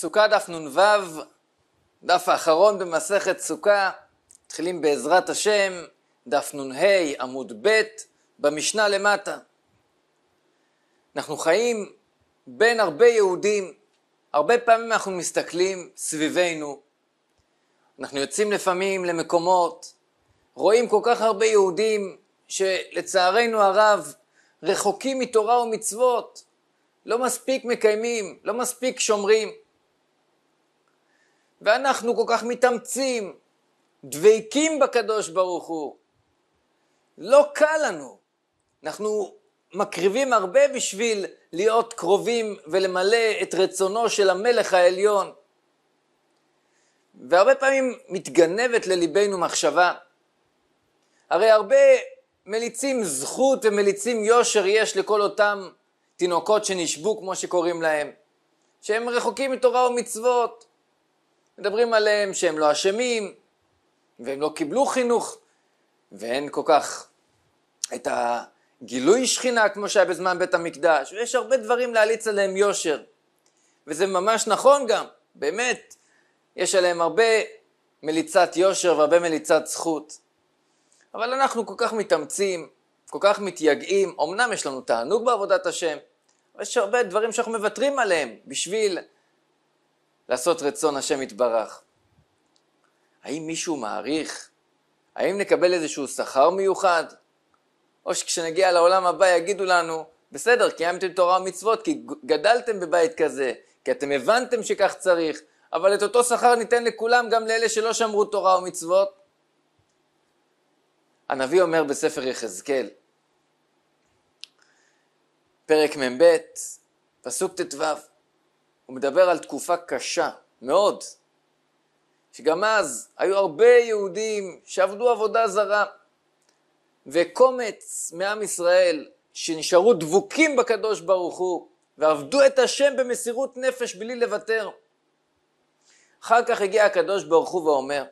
סוכה דף נ"ו, דף האחרון במסכת סוכה, מתחילים בעזרת השם, דף נ"ה עמוד ב', במשנה למטה. אנחנו חיים בין הרבה יהודים, הרבה פעמים אנחנו מסתכלים סביבנו, אנחנו יוצאים לפעמים למקומות, רואים כל כך הרבה יהודים שלצערנו הרב רחוקים מתורה ומצוות, לא מספיק מקיימים, לא מספיק שומרים. ואנחנו כל כך מתאמצים, דבקים בקדוש ברוך הוא. לא קל לנו. אנחנו מקריבים הרבה בשביל להיות קרובים ולמלא את רצונו של המלך העליון. והרבה פעמים מתגנבת לליבנו מחשבה. הרי הרבה מליצים זכות ומליצים יושר יש לכל אותם תינוקות שנשבו כמו שקוראים להם, שהם רחוקים מתורה ומצוות, מדברים עליהם שהם לא אשמים, והם לא קיבלו חינוך, ואין כל כך את הגילוי שכינה כמו שהיה בזמן בית המקדש, ויש הרבה דברים להליץ עליהם יושר. וזה ממש נכון גם, באמת, יש עליהם הרבה מליצת יושר והרבה מליצת זכות. אבל אנחנו כל כך מתאמצים, כל כך מתייגעים, אמנם יש לנו תענוג בעבודת השם, אבל יש הרבה דברים שאנחנו מוותרים עליהם בשביל לעשות רצון השם יתברך. האם מישהו מעריך? האם נקבל איזשהו שכר מיוחד? או שכשנגיע לעולם הבא יגידו לנו, בסדר, קיימתם תורה ומצוות, כי גדלתם בבית כזה, כי אתם הבנתם שכך צריך, אבל את אותו שכר ניתן לכולם, גם לאלה שלא שמרו תורה ומצוות. הנביא אומר בספר יחזקאל, פרק מ"ב, פסוק ט"ו, הוא מדבר על תקופה קשה מאוד, שגם אז היו הרבה יהודים שעבדו עבודה זרה, וקומץ מעם ישראל שנשארו דבוקים בקדוש ברוך הוא, ועבדו את השם במסירות נפש בלי לוותר. אחר כך הגיע הקדוש ברוך הוא ואומר,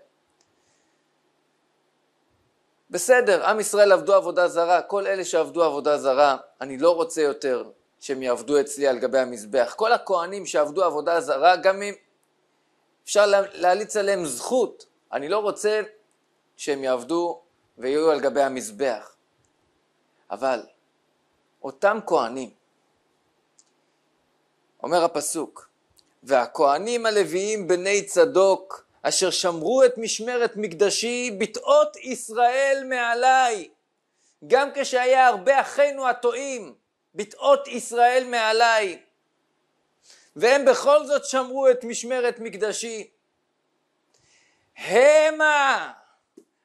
בסדר, עם ישראל עבדו עבודה זרה, כל אלה שעבדו עבודה זרה, אני לא רוצה יותר, שהם יעבדו אצלי על גבי המזבח. כל הכוהנים שעבדו עבודה זרה, גם אם אפשר לה, להליץ עליהם זכות, אני לא רוצה שהם יעבדו ויהיו על גבי המזבח. אבל אותם כוהנים, אומר הפסוק, והכהנים הלוויים בני צדוק, אשר שמרו את משמרת מקדשי, ביטאות ישראל מעליי. גם כשהיה הרבה אחינו הטועים, בתאות ישראל מעלי. והם בכל זאת שמרו את משמרת מקדשי. המה,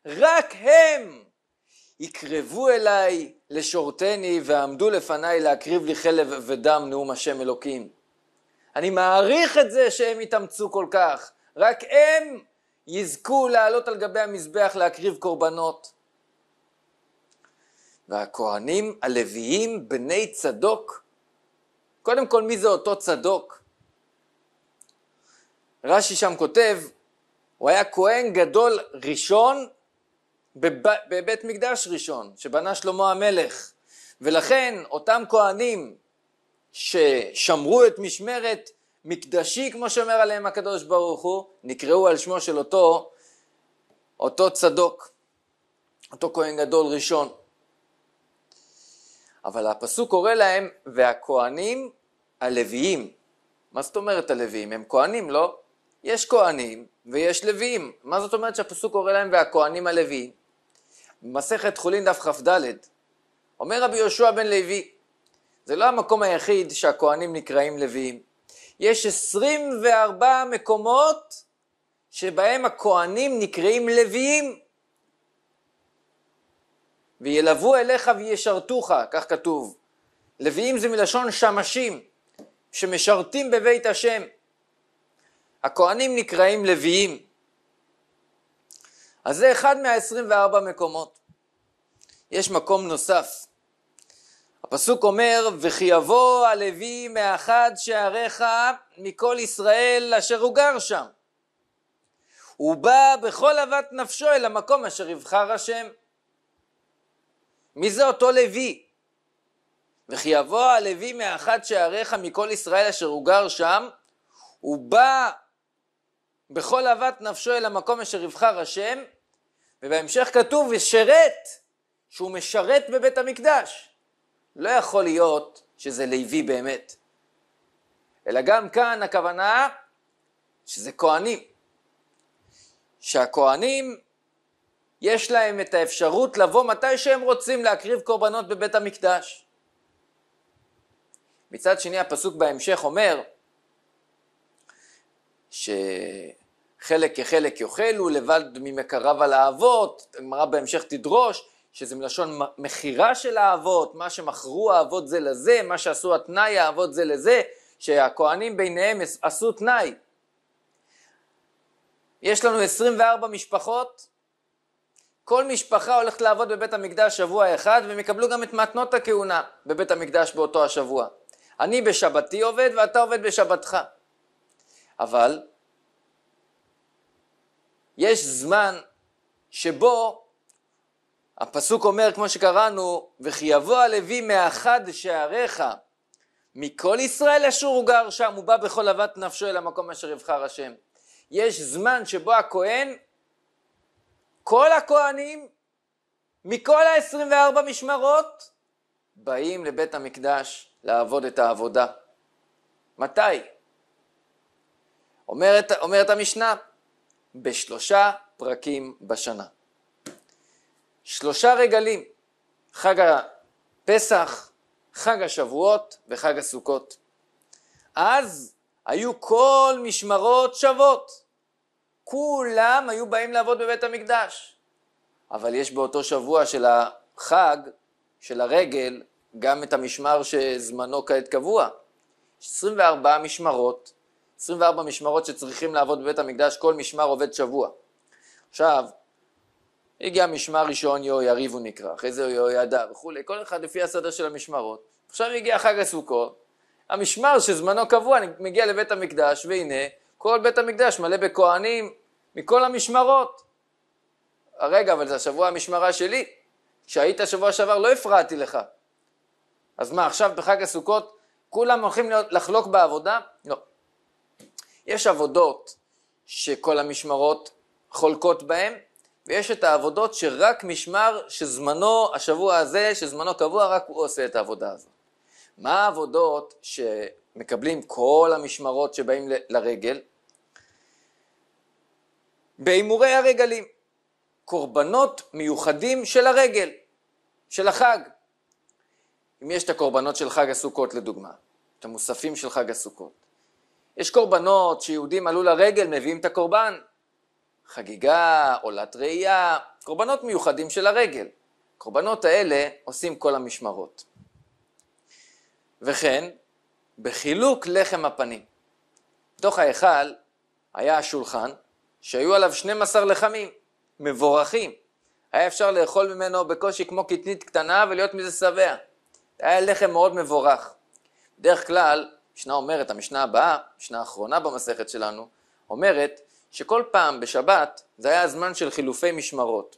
רק הם, יקרבו אליי לשורתני ועמדו לפניי להקריב לי חלב ודם נאום השם אלוקים. אני מעריך את זה שהם יתאמצו כל כך, רק הם יזכו לעלות על גבי המזבח להקריב קורבנות. והכהנים הלוויים בני צדוק. קודם כל מי זה אותו צדוק? רש"י שם כותב, הוא היה כהן גדול ראשון בב... בבית מקדש ראשון שבנה שלמה המלך ולכן אותם כהנים ששמרו את משמרת מקדשי כמו שאומר עליהם הקדוש ברוך הוא נקראו על שמו של אותו אותו צדוק אותו כהן גדול ראשון אבל הפסוק קורא להם והכהנים הלוויים. מה זאת אומרת הלוויים? הם כהנים, לא? יש כהנים ויש לוויים. מה זאת אומרת שהפסוק קורא להם והכהנים הלוויים? במסכת חולין דף כ"ד אומר רבי יהושע בן לוי זה לא המקום היחיד שהכהנים נקראים לוויים. יש 24 מקומות שבהם הכהנים נקראים לוויים. וילוו אליך וישרתוך, כך כתוב. לוויים זה מלשון שמשים, שמשרתים בבית השם. הכהנים נקראים לוויים. אז זה אחד מה-24 מקומות. יש מקום נוסף. הפסוק אומר, וכי יבוא הלוי מאחד שעריך מכל ישראל אשר הוא גר שם. הוא בא בכל אהבת נפשו אל המקום אשר יבחר השם. מי זה אותו לוי? וכי יבוא הלוי מאחד שעריך מכל ישראל אשר הוא גר שם, הוא בא בכל אהבת נפשו אל המקום אשר יבחר השם, ובהמשך כתוב ושרת, שהוא משרת בבית המקדש. לא יכול להיות שזה לוי באמת. אלא גם כאן הכוונה שזה כהנים. שהכהנים יש להם את האפשרות לבוא מתי שהם רוצים להקריב קורבנות בבית המקדש. מצד שני הפסוק בהמשך אומר שחלק כחלק יאכלו לבד ממקרב על האבות, אמרה בהמשך תדרוש שזה מלשון מכירה של האבות, מה שמכרו האבות זה לזה, מה שעשו התנאי האבות זה לזה, שהכוהנים ביניהם עשו תנאי. יש לנו 24 משפחות כל משפחה הולכת לעבוד בבית המקדש שבוע אחד והם יקבלו גם את מתנות הכהונה בבית המקדש באותו השבוע. אני בשבתי עובד ואתה עובד בשבתך. אבל יש זמן שבו הפסוק אומר כמו שקראנו וכי יבוא הלוי מאחד שעריך מכל ישראל אשור הוא גר שם הוא בא בכל אהבת נפשו אל המקום אשר יבחר השם. יש זמן שבו הכהן כל הכהנים מכל ה-24 משמרות באים לבית המקדש לעבוד את העבודה. מתי? אומרת, אומרת המשנה, בשלושה פרקים בשנה. שלושה רגלים, חג הפסח, חג השבועות וחג הסוכות. אז היו כל משמרות שוות. כולם היו באים לעבוד בבית המקדש. אבל יש באותו שבוע של החג, של הרגל, גם את המשמר שזמנו כעת קבוע. 24 משמרות, 24 משמרות שצריכים לעבוד בבית המקדש, כל משמר עובד שבוע. עכשיו, הגיע משמר ראשון, יו יריב הוא נקרא, אחרי זה יו ידע וכולי, כל אחד לפי הסדר של המשמרות. עכשיו הגיע חג הסוכות, המשמר שזמנו קבוע מגיע לבית המקדש, והנה, כל בית המקדש מלא בכהנים מכל המשמרות. אה, רגע, אבל זה השבוע המשמרה שלי. כשהיית שבוע שעבר לא הפרעתי לך. אז מה, עכשיו בחג הסוכות כולם הולכים לחלוק בעבודה? לא. יש עבודות שכל המשמרות חולקות בהן, ויש את העבודות שרק משמר שזמנו, השבוע הזה, שזמנו קבוע, רק הוא עושה את העבודה הזאת. מה העבודות שמקבלים כל המשמרות שבאים לרגל? בהימורי הרגלים, קורבנות מיוחדים של הרגל, של החג. אם יש את הקורבנות של חג הסוכות לדוגמה, את המוספים של חג הסוכות. יש קורבנות שיהודים עלו לרגל, מביאים את הקורבן. חגיגה, עולת ראייה, קורבנות מיוחדים של הרגל. קורבנות האלה עושים כל המשמרות. וכן, בחילוק לחם הפנים. בתוך ההיכל היה השולחן, שהיו עליו 12 לחמים, מבורכים. היה אפשר לאכול ממנו בקושי כמו קטנית קטנה ולהיות מזה שבע. היה לחם מאוד מבורך. בדרך כלל, המשנה אומרת, המשנה הבאה, המשנה האחרונה במסכת שלנו, אומרת שכל פעם בשבת זה היה הזמן של חילופי משמרות.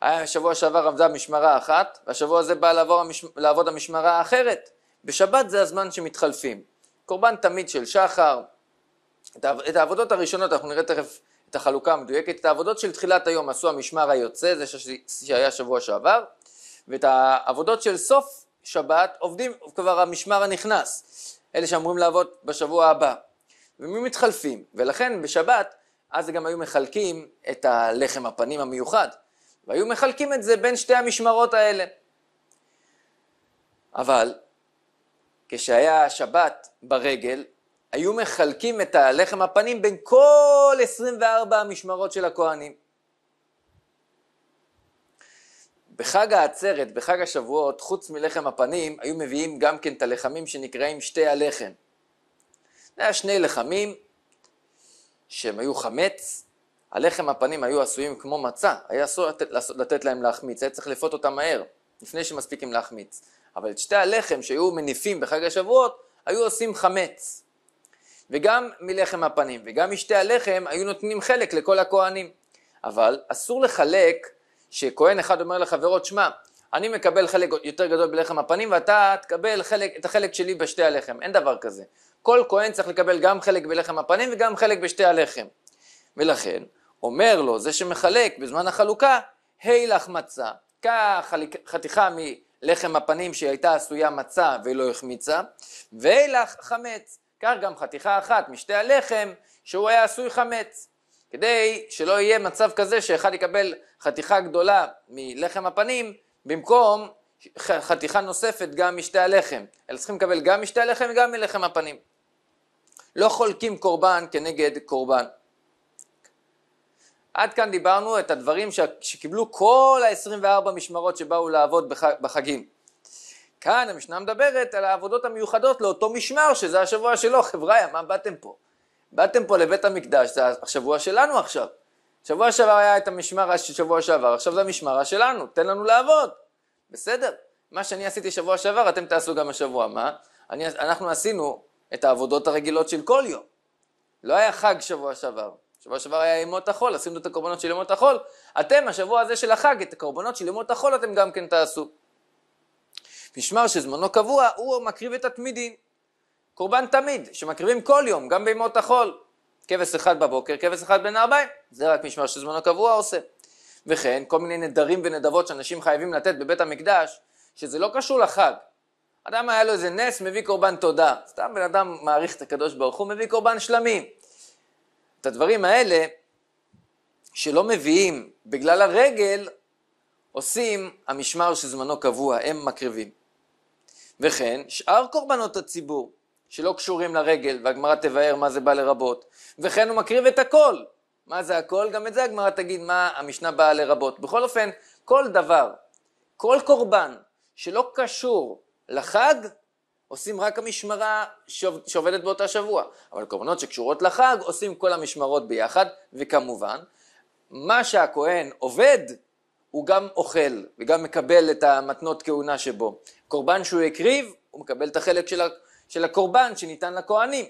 היה שבוע שעבר עבדה משמרה אחת, והשבוע הזה באה לעבור המש... לעבוד המשמרה האחרת. בשבת זה הזמן שמתחלפים. קורבן תמיד של שחר, את העבודות הראשונות, אנחנו נראה תכף את החלוקה המדויקת, את העבודות של תחילת היום עשו המשמר היוצא, זה שהיה שבוע שעבר, ואת העבודות של סוף שבת עובדים כבר המשמר הנכנס, אלה שאמורים לעבוד בשבוע הבא, ומי מתחלפים, ולכן בשבת אז גם היו מחלקים את הלחם הפנים המיוחד, והיו מחלקים את זה בין שתי המשמרות האלה. אבל כשהיה שבת ברגל, היו מחלקים את הלחם הפנים בין כל 24 המשמרות של הכוהנים. בחג העצרת, בחג השבועות, חוץ מלחם הפנים, היו מביאים גם כן את הלחמים שנקראים שתי הלחם. זה היה שני לחמים שהם היו חמץ, הלחם הפנים היו עשויים כמו מצה, היה אסור לתת להם להחמיץ, היה צריך לפות אותם מהר, לפני שמספיקים להחמיץ. אבל את שתי הלחם שהיו מניפים בחג השבועות, היו עושים חמץ. וגם מלחם הפנים וגם משתי הלחם היו נותנים חלק לכל הכהנים. אבל אסור לחלק שכהן אחד אומר לחברות שמע, אני מקבל חלק יותר גדול בלחם הפנים ואתה תקבל חלק, את החלק שלי בשתי הלחם, אין דבר כזה. כל כהן צריך לקבל גם חלק בלחם הפנים וגם חלק בשתי הלחם. ולכן אומר לו זה שמחלק בזמן החלוקה, היי לך מצה, קח חתיכה מלחם הפנים שהייתה עשויה מצה ולא החמיצה, והי לך חמץ. כך גם חתיכה אחת משתי הלחם שהוא היה עשוי חמץ. כדי שלא יהיה מצב כזה שאחד יקבל חתיכה גדולה מלחם הפנים במקום חתיכה נוספת גם משתי הלחם, אלא צריכים לקבל גם משתי הלחם וגם מלחם הפנים. לא חולקים קורבן כנגד קורבן. עד כאן דיברנו את הדברים שקיבלו כל ה-24 משמרות שבאו לעבוד בחגים. כאן המשנה מדברת על העבודות המיוחדות לאותו משמר, שזה השבוע שלו. חבריא, מה באתם פה? באתם פה לבית המקדש, זה השבוע שלנו עכשיו. שבוע שעבר היה את המשמר שבוע שעבר, עכשיו זה המשמר שלנו, תן לנו לעבוד. בסדר, מה שאני עשיתי שבוע שעבר, אתם תעשו גם השבוע. מה? אני, אנחנו עשינו את העבודות הרגילות של כל יום. לא היה חג שבוע שעבר. שבוע שעבר היה ימות החול, עשינו את הקורבנות של ימות החול. אתם, השבוע הזה של החג, את הקורבנות של ימות החול אתם גם כן תעשו. נשמר שזמנו קבוע, הוא מקריב את התמידים. קורבן תמיד, שמקריבים כל יום, גם בימות החול. כבש אחד בבוקר, כבש אחד בין הארבעים. זה רק משמר שזמנו קבוע עושה. וכן, כל מיני נדרים ונדבות שאנשים חייבים לתת בבית המקדש, שזה לא קשור לחג. אדם היה לו איזה נס, מביא קורבן תודה. סתם בן אדם מעריך את הקדוש ברוך הוא, מביא קורבן שלמים. את הדברים האלה, שלא מביאים בגלל הרגל, עושים המשמר שזמנו קבוע, הם מקריבים. וכן שאר קורבנות הציבור שלא קשורים לרגל, והגמרא תבהר מה זה בא לרבות, וכן הוא מקריב את הכל. מה זה הכל? גם את זה הגמרא תגיד מה המשנה באה לרבות. בכל אופן, כל דבר, כל קורבן שלא קשור לחג, עושים רק המשמרה שעובדת באותה שבוע. אבל קורבנות שקשורות לחג, עושים כל המשמרות ביחד, וכמובן, מה שהכהן עובד, הוא גם אוכל וגם מקבל את המתנות כהונה שבו. קורבן שהוא הקריב, הוא מקבל את החלק של, הקורבן שניתן לכהנים.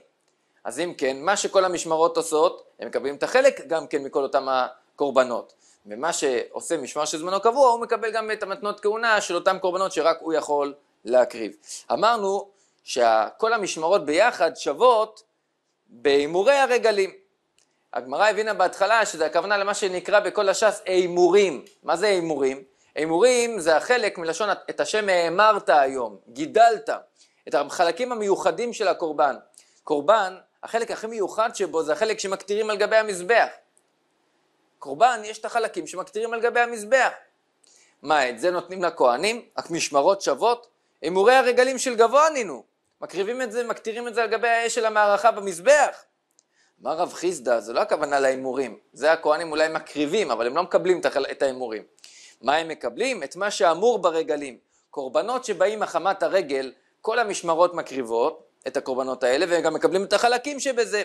אז אם כן, מה שכל המשמרות עושות, הם מקבלים את החלק גם כן מכל אותם הקורבנות. ומה שעושה משמר של זמנו קבוע, הוא מקבל גם את המתנות כהונה של אותם קורבנות שרק הוא יכול להקריב. אמרנו שכל המשמרות ביחד שוות בהימורי הרגלים. הגמרא הבינה בהתחלה שזה הכוונה למה שנקרא בכל הש"ס הימורים. מה זה הימורים? הימורים זה החלק מלשון את השם האמרת היום, גידלת, את החלקים המיוחדים של הקורבן. קורבן, החלק הכי מיוחד שבו זה החלק שמקטירים על גבי המזבח. קורבן, יש את החלקים שמקטירים על גבי המזבח. מה, את זה נותנים לכהנים? המשמרות שוות? הימורי הרגלים של גבוה נינו. מקריבים את זה, מקטירים את זה על גבי האש של המערכה במזבח. מה רב חיסדא? זה לא הכוונה להימורים. זה הכוהנים אולי מקריבים, אבל הם לא מקבלים את ההימורים. מה הם מקבלים? את מה שאמור ברגלים. קורבנות שבאים מחמת הרגל, כל המשמרות מקריבות את הקורבנות האלה, והם גם מקבלים את החלקים שבזה.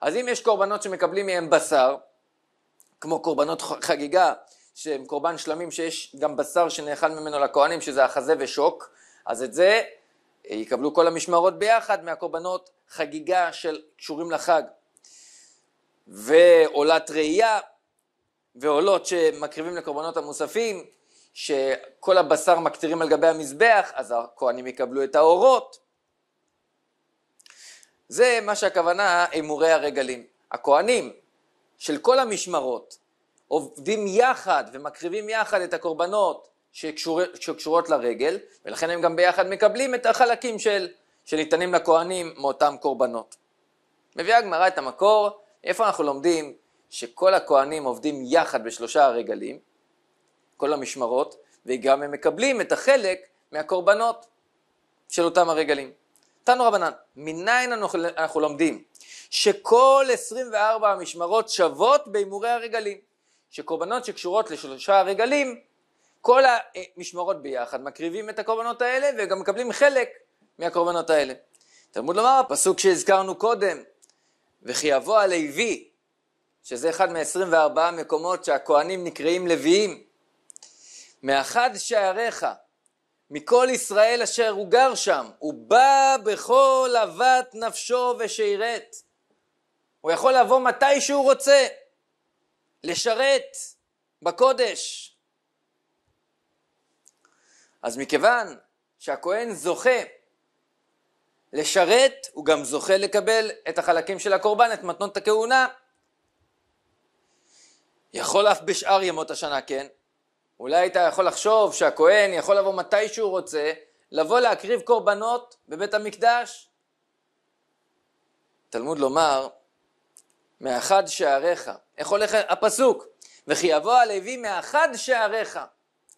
אז אם יש קורבנות שמקבלים מהם בשר, כמו קורבנות חגיגה, שהם קורבן שלמים שיש גם בשר שנאכל ממנו לכהנים, שזה החזה ושוק, אז את זה יקבלו כל המשמרות ביחד מהקורבנות חגיגה של קשורים לחג. ועולת ראייה, ועולות שמקריבים לקורבנות המוספים, שכל הבשר מקטירים על גבי המזבח, אז הכהנים יקבלו את האורות. זה מה שהכוונה הימורי הרגלים. הכהנים של כל המשמרות עובדים יחד ומקריבים יחד את הקורבנות שקשור, שקשורות לרגל, ולכן הם גם ביחד מקבלים את החלקים של, שניתנים לכהנים מאותם קורבנות. מביאה הגמרא את המקור איפה אנחנו לומדים שכל הכוהנים עובדים יחד בשלושה הרגלים, כל המשמרות, וגם הם מקבלים את החלק מהקורבנות של אותם הרגלים. תנו רבנן, מניין אנחנו לומדים? שכל 24 המשמרות שוות בהימורי הרגלים, שקורבנות שקשורות לשלושה הרגלים, כל המשמרות ביחד מקריבים את הקורבנות האלה וגם מקבלים חלק מהקורבנות האלה. תלמוד לומר, הפסוק שהזכרנו קודם, וכי יבוא הלוי, שזה אחד מ-24 מקומות שהכוהנים נקראים לוויים, מאחד שעריך, מכל ישראל אשר הוא גר שם, הוא בא בכל אהבת נפשו ושירת. הוא יכול לבוא מתי שהוא רוצה, לשרת בקודש. אז מכיוון שהכהן זוכה לשרת, הוא גם זוכה לקבל את החלקים של הקורבן, את מתנות הכהונה. יכול אף בשאר ימות השנה, כן? אולי אתה יכול לחשוב שהכהן יכול לבוא מתי שהוא רוצה, לבוא להקריב קורבנות בבית המקדש. תלמוד לומר, מאחד שעריך, איך הולך הפסוק? וכי יבוא הלוי מאחד שעריך.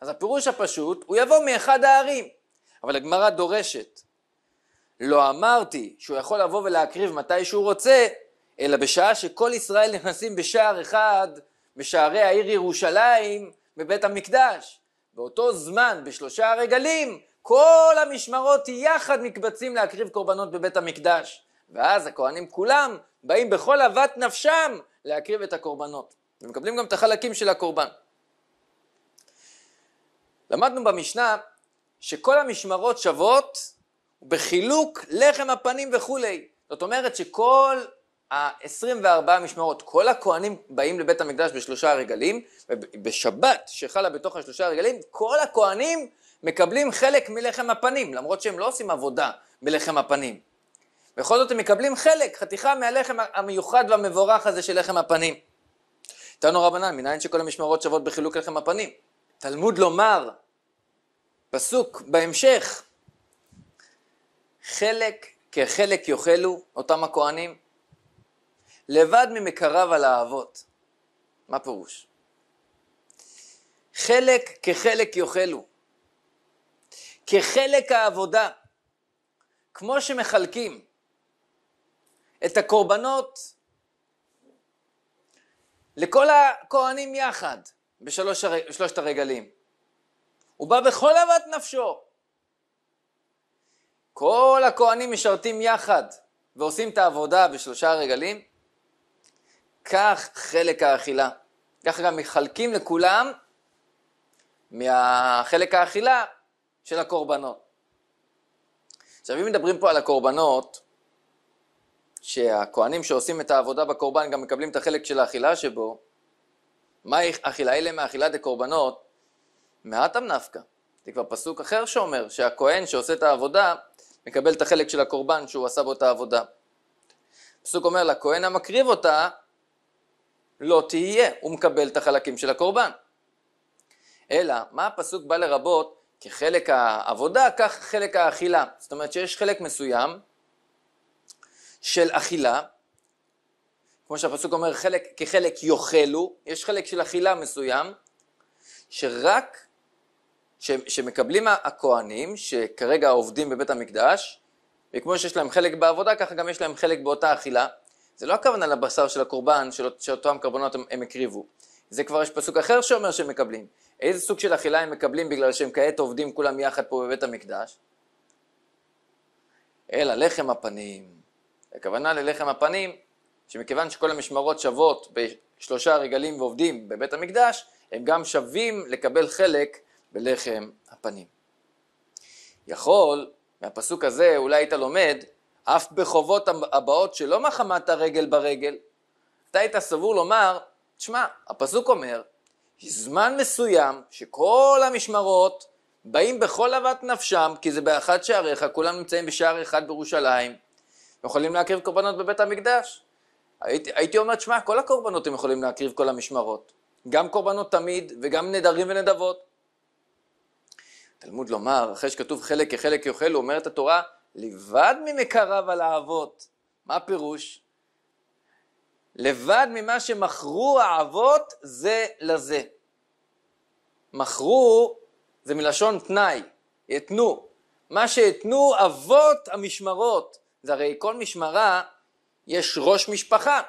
אז הפירוש הפשוט, הוא יבוא מאחד הערים. אבל הגמרא דורשת, לא אמרתי שהוא יכול לבוא ולהקריב מתי שהוא רוצה, אלא בשעה שכל ישראל נכנסים בשער אחד, בשערי העיר ירושלים, בבית המקדש. באותו זמן, בשלושה הרגלים, כל המשמרות יחד מקבצים להקריב קורבנות בבית המקדש. ואז הכהנים כולם באים בכל אהבת נפשם להקריב את הקורבנות. ומקבלים גם את החלקים של הקורבן. למדנו במשנה שכל המשמרות שוות בחילוק לחם הפנים וכולי. זאת אומרת שכל ה-24 משמרות, כל הכהנים באים לבית המקדש בשלושה רגלים, ובשבת שחלה בתוך השלושה רגלים, כל הכהנים מקבלים חלק מלחם הפנים, למרות שהם לא עושים עבודה בלחם הפנים. בכל זאת הם מקבלים חלק, חתיכה מהלחם המיוחד והמבורך הזה של לחם הפנים. תנו רבנן, מניין שכל המשמרות שוות בחילוק לחם הפנים? תלמוד לומר, פסוק בהמשך, חלק כחלק יאכלו אותם הכהנים, לבד ממקרב על האבות. מה פירוש? חלק כחלק יאכלו, כחלק העבודה, כמו שמחלקים את הקורבנות לכל הכהנים יחד בשלושת הרגלים. הוא בא בכל אהבת נפשו, כל הכהנים משרתים יחד ועושים את העבודה בשלושה רגלים, כך חלק האכילה. ככה גם מחלקים לכולם מהחלק האכילה של הקורבנות. עכשיו אם מדברים פה על הקורבנות, שהכהנים שעושים את העבודה בקורבן גם מקבלים את החלק של האכילה שבו, מה אכילה אלה מאכילה דקורבנות? מעטם נפקא. זה כבר פסוק אחר שאומר שהכהן שעושה את העבודה מקבל את החלק של הקורבן שהוא עשה באותה עבודה. הפסוק אומר לכהן המקריב אותה לא תהיה, הוא מקבל את החלקים של הקורבן. אלא, מה הפסוק בא לרבות? כחלק העבודה, כך חלק האכילה. זאת אומרת שיש חלק מסוים של אכילה, כמו שהפסוק אומר, חלק, כחלק יאכלו, יש חלק של אכילה מסוים, שרק ש, שמקבלים הכוהנים, שכרגע עובדים בבית המקדש וכמו שיש להם חלק בעבודה ככה גם יש להם חלק באותה אכילה זה לא הכוונה לבשר של הקורבן של, שאותם קרבנות הם, הם הקריבו זה כבר יש פסוק אחר שאומר שהם מקבלים איזה סוג של אכילה הם מקבלים בגלל שהם כעת עובדים כולם יחד פה בבית המקדש אלא לחם הפנים הכוונה ללחם הפנים שמכיוון שכל המשמרות שוות בשלושה רגלים ועובדים בבית המקדש הם גם שווים לקבל חלק בלחם הפנים. יכול, מהפסוק הזה אולי היית לומד, אף בחובות הבאות שלא מחמת הרגל ברגל, אתה היית סבור לומר, תשמע, הפסוק אומר, זמן מסוים שכל המשמרות באים בכל אהבת נפשם, כי זה באחד שעריך, כולם נמצאים בשער אחד בירושלים, יכולים להקריב קורבנות בבית המקדש. הייתי, הייתי אומר, תשמע, כל הקורבנות הם יכולים להקריב כל המשמרות, גם קורבנות תמיד וגם נדרים ונדבות. תלמוד לומר, אחרי שכתוב חלק כחלק יאכל, את התורה, לבד ממקריו על האבות. מה הפירוש? לבד ממה שמכרו האבות זה לזה. מכרו זה מלשון תנאי, יתנו. מה שיתנו אבות המשמרות, זה הרי כל משמרה יש ראש משפחה.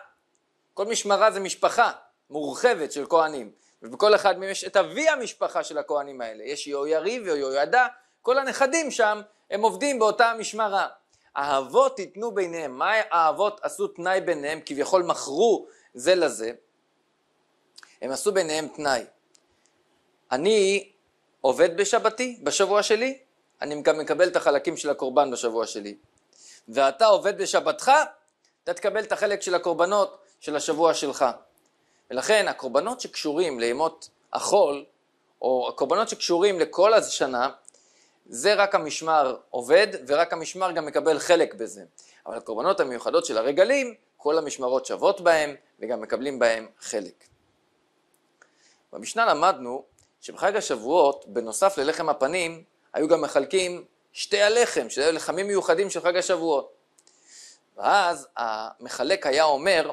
כל משמרה זה משפחה מורחבת של כהנים. ובכל אחד מהם יש את אבי המשפחה של הכהנים האלה, יש יהויריב ויהוידע, כל הנכדים שם הם עובדים באותה המשמרה. אהבות ייתנו ביניהם, מה האהבות עשו תנאי ביניהם, כביכול מכרו זה לזה? הם עשו ביניהם תנאי. אני עובד בשבתי, בשבוע שלי, אני גם מקבל את החלקים של הקורבן בשבוע שלי. ואתה עובד בשבתך, אתה תקבל את החלק של הקורבנות של השבוע שלך. ולכן הקורבנות שקשורים לימות החול, או הקורבנות שקשורים לכל השנה, זה רק המשמר עובד, ורק המשמר גם מקבל חלק בזה. אבל הקורבנות המיוחדות של הרגלים, כל המשמרות שוות בהם, וגם מקבלים בהם חלק. במשנה למדנו שבחג השבועות, בנוסף ללחם הפנים, היו גם מחלקים שתי הלחם, שזה היו לחמים מיוחדים של חג השבועות. ואז המחלק היה אומר,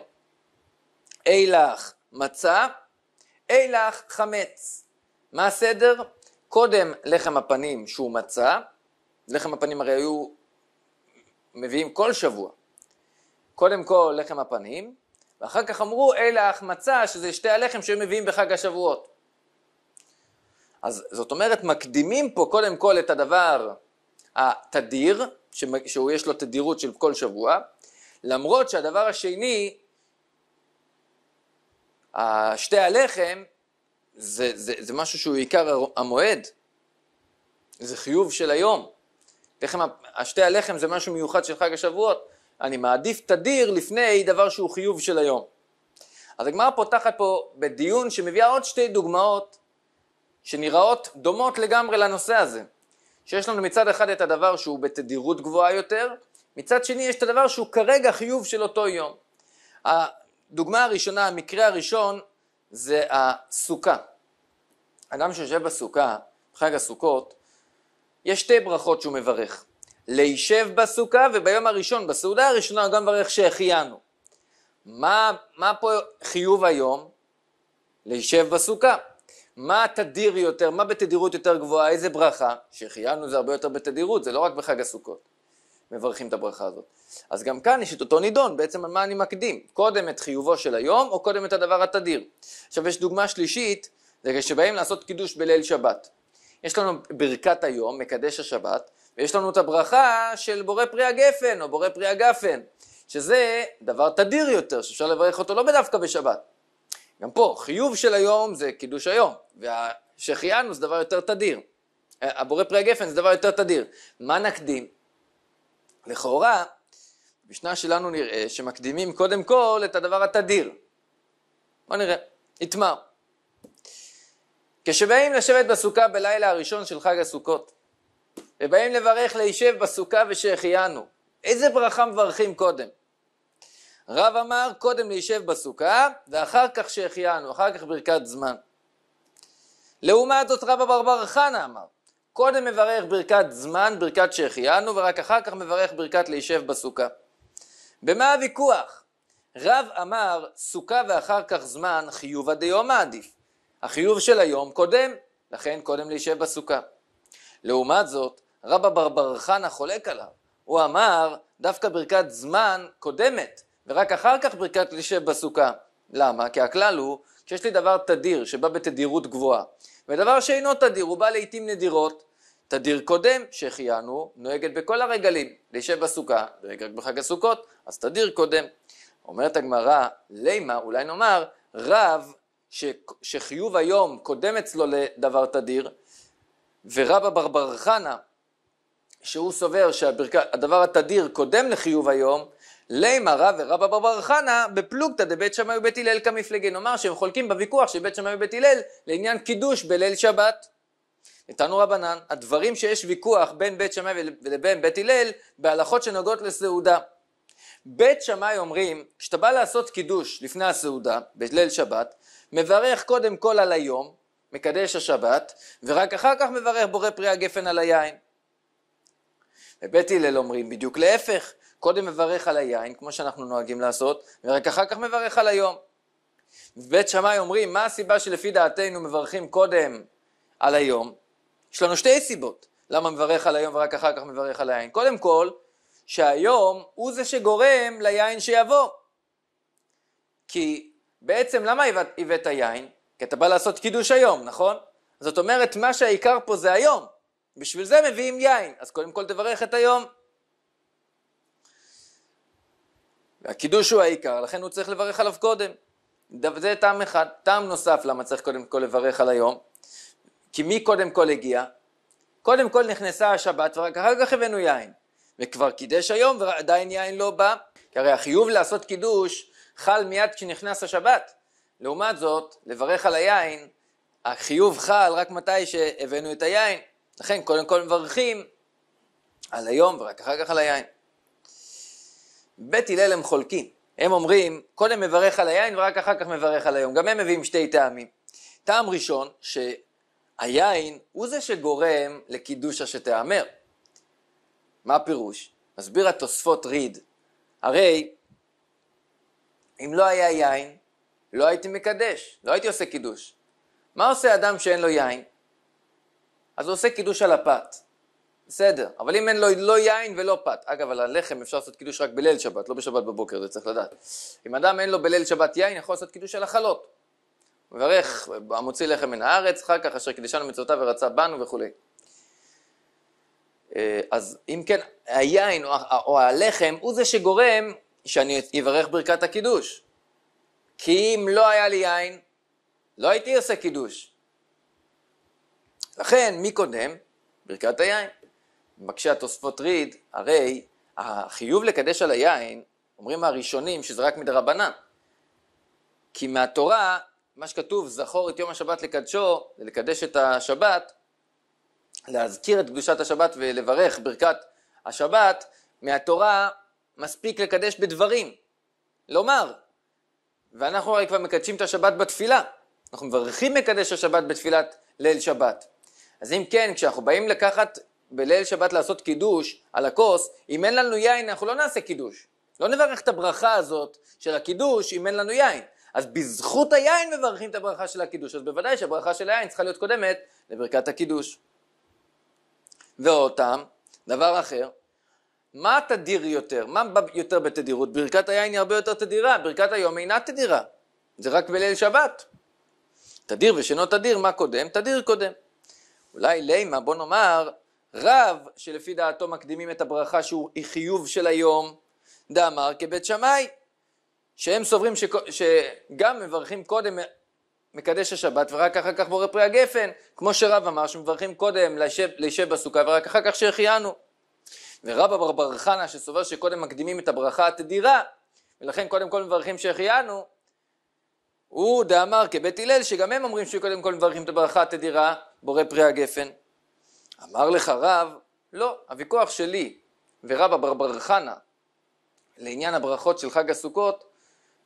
אילך מצה, אילך חמץ. מה הסדר? קודם לחם הפנים שהוא מצה, לחם הפנים הרי היו מביאים כל שבוע. קודם כל לחם הפנים, ואחר כך אמרו אלה ההחמצה, שזה שתי הלחם שהם מביאים בחג השבועות. אז זאת אומרת, מקדימים פה קודם כל את הדבר התדיר, שיש לו תדירות של כל שבוע, למרות שהדבר השני שתי הלחם זה, זה, זה משהו שהוא עיקר המועד, זה חיוב של היום. לחם, השתי הלחם זה משהו מיוחד של חג השבועות, אני מעדיף תדיר לפני דבר שהוא חיוב של היום. אז הגמרא פותחת פה בדיון שמביאה עוד שתי דוגמאות שנראות דומות לגמרי לנושא הזה. שיש לנו מצד אחד את הדבר שהוא בתדירות גבוהה יותר, מצד שני יש את הדבר שהוא כרגע חיוב של אותו יום. דוגמה הראשונה, המקרה הראשון זה הסוכה. אדם שיושב בסוכה, חג הסוכות, יש שתי ברכות שהוא מברך. לישב בסוכה וביום הראשון, בסעודה הראשונה הוא גם מברך שהחיינו. מה, מה פה חיוב היום? לישב בסוכה. מה תדיר יותר, מה בתדירות יותר גבוהה, איזה ברכה? שהחיינו זה הרבה יותר בתדירות, זה לא רק בחג הסוכות. מברכים את הברכה הזאת. אז גם כאן יש את אותו נידון, בעצם על מה אני מקדים, קודם את חיובו של היום או קודם את הדבר התדיר. עכשיו יש דוגמה שלישית, זה כשבאים לעשות קידוש בליל שבת. יש לנו ברכת היום, מקדש השבת, ויש לנו את הברכה של בורא פרי הגפן או בורא פרי הגפן, שזה דבר תדיר יותר, שאפשר לברך אותו לא בדווקא בשבת. גם פה, חיוב של היום זה קידוש היום, והשחיינו זה דבר יותר תדיר. הבורא פרי הגפן זה דבר יותר תדיר. מה נקדים? לכאורה, במשנה שלנו נראה שמקדימים קודם כל את הדבר התדיר. בוא נראה, יתמר. כשבאים לשבת בסוכה בלילה הראשון של חג הסוכות, ובאים לברך להישב בסוכה ושהחיינו, איזה ברכה מברכים קודם? רב אמר קודם להישב בסוכה, ואחר כך שהחיינו, אחר כך ברכת זמן. לעומת זאת רב אברבר חנה אמר, קודם מברך ברכת זמן, ברכת שהחיינו, ורק אחר כך מברך ברכת להישב בסוכה. במה הוויכוח? רב אמר סוכה ואחר כך זמן חיובה דיום עדיף. החיוב של היום קודם, לכן קודם להישב בסוכה. לעומת זאת, רבא ברבר חנה חולק עליו. הוא אמר, דווקא ברכת זמן קודמת, ורק אחר כך ברכת להישב בסוכה. למה? כי הכלל הוא, כשיש לי דבר תדיר שבא בתדירות גבוהה, ודבר שאינו תדיר, הוא בא לעיתים נדירות, תדיר קודם שהחיינו נוהגת בכל הרגלים, להישב בסוכה, נוהג רק בחג הסוכות, אז תדיר קודם. אומרת הגמרא, לימה, אולי נאמר, רב ש, שחיוב היום קודם אצלו לדבר תדיר, ורב אברבר חנה, שהוא סובר שהדבר התדיר קודם לחיוב היום, לימה רב ורב אברבר חנה בפלוגתא דבית שמאי ובית הלל כמפלגי, נאמר שהם חולקים בוויכוח של בית שמאי ובית הלל לעניין קידוש בליל שבת. תנו רבנן, הדברים שיש ויכוח בין בית שמאי לבין בית הלל, בהלכות שנוגעות לסעודה. בית שמאי אומרים, כשאתה בא לעשות קידוש לפני הסעודה, בליל שבת, מברך קודם כל על היום, מקדש השבת, ורק אחר כך מברך בורא פרי הגפן על היין. בבית הלל אומרים בדיוק להפך, קודם מברך על היין, כמו שאנחנו נוהגים לעשות, ורק אחר כך מברך על היום. בבית שמאי אומרים, מה הסיבה שלפי דעתנו מברכים קודם על היום? יש לנו שתי סיבות למה מברך על היום ורק אחר כך מברך על היין. קודם כל, שהיום הוא זה שגורם ליין שיבוא. כי בעצם למה הבאת יין? כי אתה בא לעשות קידוש היום, נכון? זאת אומרת, מה שהעיקר פה זה היום. בשביל זה מביאים יין. אז קודם כל תברך את היום. הקידוש הוא העיקר, לכן הוא צריך לברך עליו קודם. זה טעם אחד. טעם נוסף למה צריך קודם כל לברך על היום, כי מי קודם כל הגיע? קודם כל נכנסה השבת ורק אחר כך הבאנו יין. וכבר קידש היום ועדיין יין לא בא, כי הרי החיוב לעשות קידוש חל מיד כשנכנס השבת. לעומת זאת, לברך על היין, החיוב חל רק מתי שהבאנו את היין. לכן קודם כל מברכים על היום ורק אחר כך על היין. בית הלל הם חולקים, הם אומרים קודם מברך על היין ורק אחר כך מברך על היום, גם הם מביאים שתי טעמים. טעם ראשון, ש... היין הוא זה שגורם לקידושה שתיאמר. מה הפירוש? מסביר התוספות ריד, הרי אם לא היה יין, לא הייתי מקדש, לא הייתי עושה קידוש. מה עושה אדם שאין לו יין? אז הוא עושה קידוש על הפת. בסדר, אבל אם אין לו לא יין ולא פת, אגב על הלחם אפשר לעשות קידוש רק בליל שבת, לא בשבת בבוקר, זה צריך לדעת. אם אדם אין לו בליל שבת יין, יכול לעשות קידוש על החלות. מברך, המוציא לחם מן הארץ, אחר כך אשר קידשנו מצוותיו ורצה בנו וכולי. אה, אז אם כן, היין או, או הלחם הוא זה שגורם שאני אברך ברכת הקידוש. כי אם לא היה לי יין, לא הייתי עושה קידוש. לכן, מי קודם? ברכת היין. מקשה התוספות ריד, הרי החיוב לקדש על היין, אומרים הראשונים שזה רק מדרבנן. כי מהתורה מה שכתוב, זכור את יום השבת לקדשו, לקדש את השבת, להזכיר את קדושת השבת ולברך ברכת השבת, מהתורה מספיק לקדש בדברים, לומר. ואנחנו הרי כבר מקדשים את השבת בתפילה, אנחנו מברכים מקדש השבת בתפילת ליל שבת. אז אם כן, כשאנחנו באים לקחת בליל שבת לעשות קידוש על הכוס, אם אין לנו יין אנחנו לא נעשה קידוש. לא נברך את הברכה הזאת של הקידוש אם אין לנו יין. אז בזכות היין מברכים את הברכה של הקידוש, אז בוודאי שהברכה של היין צריכה להיות קודמת לברכת הקידוש. ואותם, דבר אחר, מה תדיר יותר? מה יותר בתדירות? ברכת היין היא הרבה יותר תדירה, ברכת היום אינה תדירה, זה רק בליל שבת. תדיר ושאינו תדיר, מה קודם? תדיר קודם. אולי לימה, בוא נאמר, רב שלפי דעתו מקדימים את הברכה שהוא חיוב של היום, דאמר כבית שמאי. שהם סוברים שכו, שגם מברכים קודם מקדש השבת ורק אחר כך בורא פרי הגפן, כמו שרב אמר שמברכים קודם לישב, לישב בסוכה ורק אחר כך שהחיינו. ורב אבר בר חנה שסובר שקודם מקדימים את הברכה התדירה, ולכן קודם כל מברכים שהחיינו, הוא דאמר כבית הלל שגם הם אומרים שקודם כל מברכים את הברכה התדירה, בורא פרי הגפן. אמר לך רב, לא, הוויכוח שלי ורב אבר בר חנה לעניין הברכות של חג הסוכות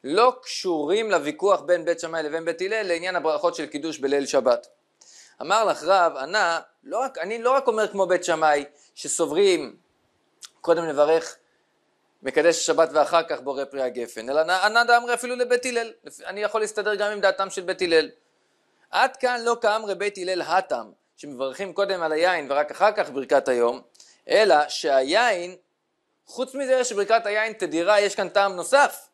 לא קשורים לוויכוח בין בית שמאי לבין בית הלל לעניין הברכות של קידוש בליל שבת. אמר לך רב, ענה, לא רק, אני לא רק אומר כמו בית שמאי, שסוברים קודם לברך מקדש השבת ואחר כך בורא פרי הגפן, אלא ענה ענה דאמרי אפילו לבית הלל, אני יכול להסתדר גם עם דעתם של בית הלל. עד כאן לא כאמרי בית הלל התם, שמברכים קודם על היין ורק אחר כך ברכת היום, אלא שהיין, חוץ מזה שברכת היין תדירה, יש כאן טעם נוסף,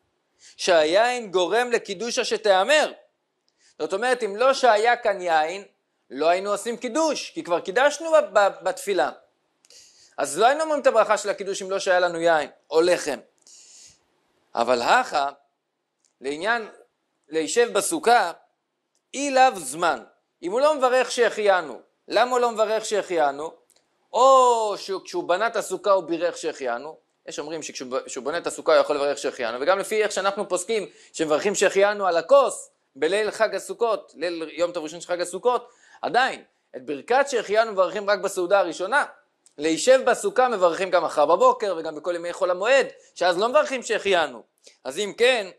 שהיין גורם לקידושה שתיאמר. זאת אומרת, אם לא שהיה כאן יין, לא היינו עושים קידוש, כי כבר קידשנו בתפילה. אז לא היינו אומרים את הברכה של הקידוש אם לא שהיה לנו יין או לחם. אבל הכה, לעניין להישב בסוכה, אי לאו זמן. אם הוא לא מברך שהחיינו, למה הוא לא מברך שהחיינו? או כשהוא בנה את הסוכה הוא בירך שהחיינו, יש אומרים שכשהוא בונה את הסוכה הוא יכול לברך שהחיינו, וגם לפי איך שאנחנו פוסקים, שמברכים שהחיינו על הכוס בליל חג הסוכות, ליל יום טוב ראשון של חג הסוכות, עדיין, את ברכת שהחיינו מברכים רק בסעודה הראשונה. להישב בסוכה מברכים גם מחר בבוקר וגם בכל ימי חול המועד, שאז לא מברכים שהחיינו. אז אם כן,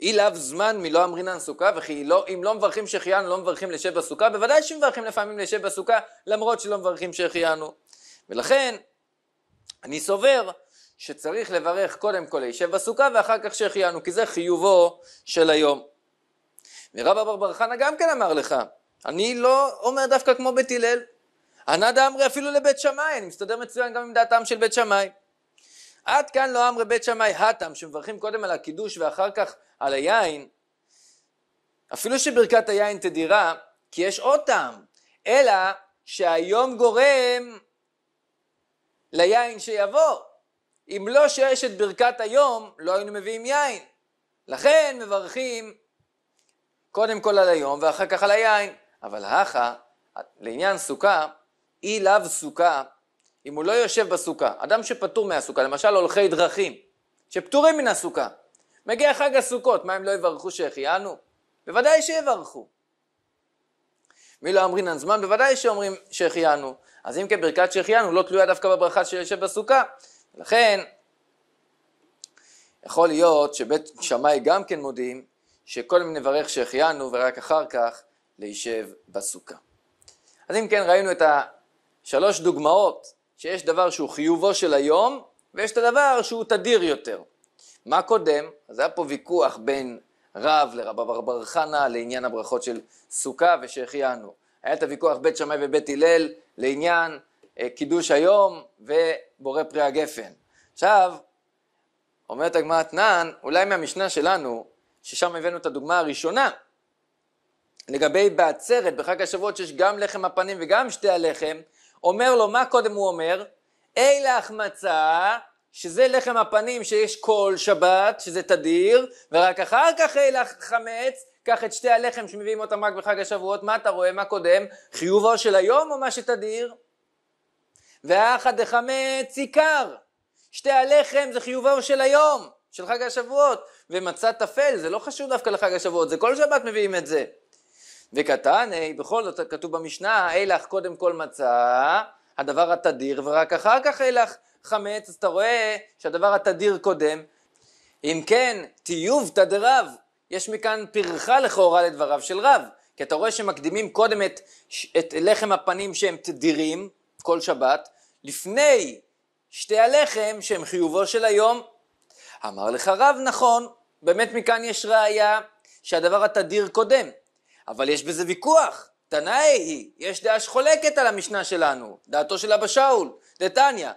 אי לאו זמן מלא אמרינן סוכה, וכי לא, אם לא מברכים שהחיינו לא מברכים לשב בסוכה, בוודאי שמברכים לפעמים לשב בסוכה למרות שלא מברכים שהחיינו. ולכן אני סובר שצריך לברך קודם כל הישב בסוכה ואחר כך שהחיינו, כי זה חיובו של היום. ורב אבר בר חנה גם כן אמר לך, אני לא אומר דווקא כמו בית הלל, ענה דאמרי אפילו לבית שמאי, אני מסתדר מצוין גם עם דעתם של בית שמאי. עד כאן לא אמרי בית שמאי הטם, שמברכים קודם על הקידוש ואחר כך על היין, אפילו שברכת היין תדירה, כי יש עוד טעם, אלא שהיום גורם ליין שיבוא. אם לא שיש את ברכת היום, לא היינו מביאים יין. לכן מברכים קודם כל על היום ואחר כך על היין. אבל הכה, לעניין סוכה, אי לאו סוכה, אם הוא לא יושב בסוכה, אדם שפטור מהסוכה, למשל הולכי דרכים, שפטורים מן הסוכה, מגיע חג הסוכות, מה הם לא יברכו שהחיינו? בוודאי שיברכו. מי לא אמרינן זמן? בוודאי שאומרים שהחיינו. אז אם כן ברכת שהחיינו לא תלויה דווקא בברכה שיושב בסוכה. לכן, יכול להיות שבית שמאי גם כן מודים שקודם נברך שהחיינו ורק אחר כך להישב בסוכה. אז אם כן ראינו את השלוש דוגמאות שיש דבר שהוא חיובו של היום ויש את הדבר שהוא תדיר יותר. מה קודם? אז היה פה ויכוח בין רב לרב בר בר חנה לעניין הברכות של סוכה ושהחיינו. היה את הוויכוח בית שמאי ובית הלל לעניין אה, קידוש היום ובורא פרי הגפן. עכשיו, אומרת הגמרא תנען, אולי מהמשנה שלנו, ששם הבאנו את הדוגמה הראשונה, לגבי בעצרת, בחג השבועות שיש גם לחם הפנים וגם שתי הלחם, אומר לו, מה קודם הוא אומר? אלה החמצה, שזה לחם הפנים שיש כל שבת, שזה תדיר, ורק אחר כך אלה חמץ, קח את שתי הלחם שמביאים אותם רק בחג השבועות, מה אתה רואה, מה קודם? חיובו של היום או מה שתדיר? והאחד דחמץ עיקר, שתי הלחם זה חיובו של היום, של חג השבועות, ומצא תפל, זה לא חשוב דווקא לחג השבועות, זה כל שבת מביאים את זה. וקטן, אי, בכל זאת כתוב במשנה, אילך קודם כל מצה, הדבר התדיר, ורק אחר כך אילך חמץ, אז אתה רואה שהדבר התדיר קודם. אם כן, טיוב תדריו, יש מכאן פרחה לכאורה לדבריו של רב, כי אתה רואה שמקדימים קודם את, את לחם הפנים שהם תדירים כל שבת, לפני שתי הלחם שהם חיובו של היום. אמר לך רב נכון, באמת מכאן יש ראייה שהדבר התדיר קודם, אבל יש בזה ויכוח, תנאי היא, יש דעה שחולקת על המשנה שלנו, דעתו של אבא שאול, דתניא,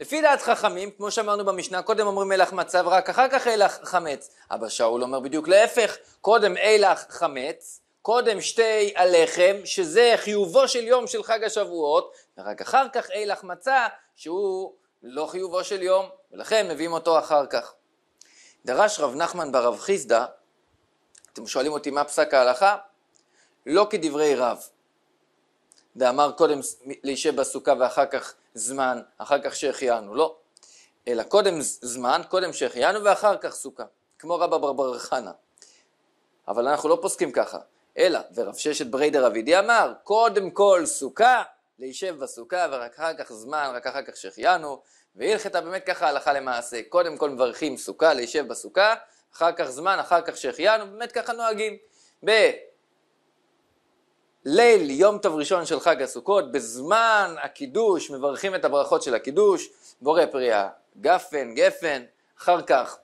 לפי דעת חכמים, כמו שאמרנו במשנה, קודם אומרים אילך מצב רק, אחר כך אילך חמץ. אבא שאול אומר בדיוק להפך, קודם אילך חמץ, קודם שתי הלחם, שזה חיובו של יום של חג השבועות, ורק אחר כך אילך מצה, שהוא לא חיובו של יום, ולכן מביאים אותו אחר כך. דרש רב נחמן ברב חיסדא, אתם שואלים אותי מה פסק ההלכה? לא כדברי רב. דאמר קודם לישב בסוכה ואחר כך זמן, אחר כך שהחיינו, לא. אלא קודם זמן, קודם שהחיינו ואחר כך סוכה, כמו רבא ברבר חנה. אבל אנחנו לא פוסקים ככה, אלא, ורב ששת בריידר אבידי אמר, קודם כל סוכה, לישב בסוכה ורק אחר כך זמן, רק אחר כך שהחיינו, והלכתה באמת ככה הלכה למעשה, קודם כל מברכים סוכה, לישב בסוכה, אחר כך זמן, אחר כך שהחיינו, באמת ככה נוהגים. ב- ליל יום טוב ראשון של חג הסוכות, בזמן הקידוש מברכים את הברכות של הקידוש, בורא פרי הגפן, גפן, אחר כך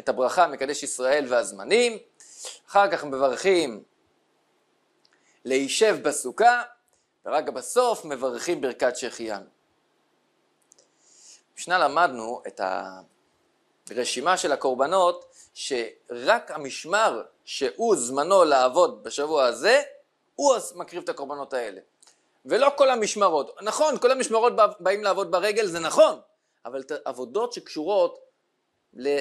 את הברכה מקדש ישראל והזמנים, אחר כך מברכים להישב בסוכה, ורק בסוף מברכים ברכת שהחיינו. במשנה למדנו את הרשימה של הקורבנות, שרק המשמר שהוא זמנו לעבוד בשבוע הזה, הוא מקריב את הקורבנות האלה. ולא כל המשמרות. נכון, כל המשמרות באים לעבוד ברגל, זה נכון, אבל עבודות שקשורות ל,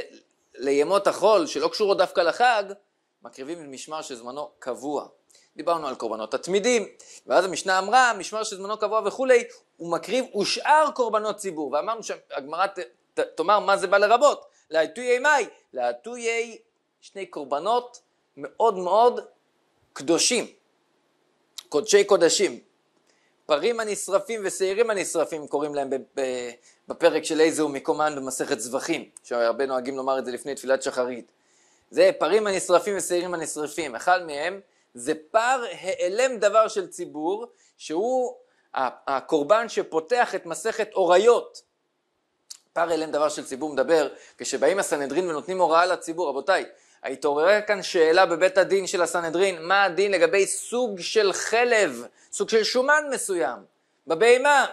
לימות החול, שלא קשורות דווקא לחג, מקריבים משמר שזמנו קבוע. דיברנו על קורבנות התמידים, ואז המשנה אמרה, משמר שזמנו קבוע וכולי, הוא מקריב ושאר קורבנות ציבור, ואמרנו שהגמרא ת... ת... תאמר מה זה בא לרבות, להטויי מאי, להטויי שני קורבנות מאוד מאוד קדושים, קודשי קודשים. פרים הנשרפים ושעירים הנשרפים קוראים להם בפרק של איזה הוא מקומן במסכת זבחים, שהרבה נוהגים לומר את זה לפני תפילת שחרית. זה פרים הנשרפים ושעירים הנשרפים. אחד מהם זה פר העלם דבר של ציבור, שהוא הקורבן שפותח את מסכת אוריות. פר העלם דבר של ציבור מדבר, כשבאים הסנהדרין ונותנים הוראה לציבור, רבותיי, התעוררה כאן שאלה בבית הדין של הסנהדרין, מה הדין לגבי סוג של חלב, סוג של שומן מסוים, בבהמה.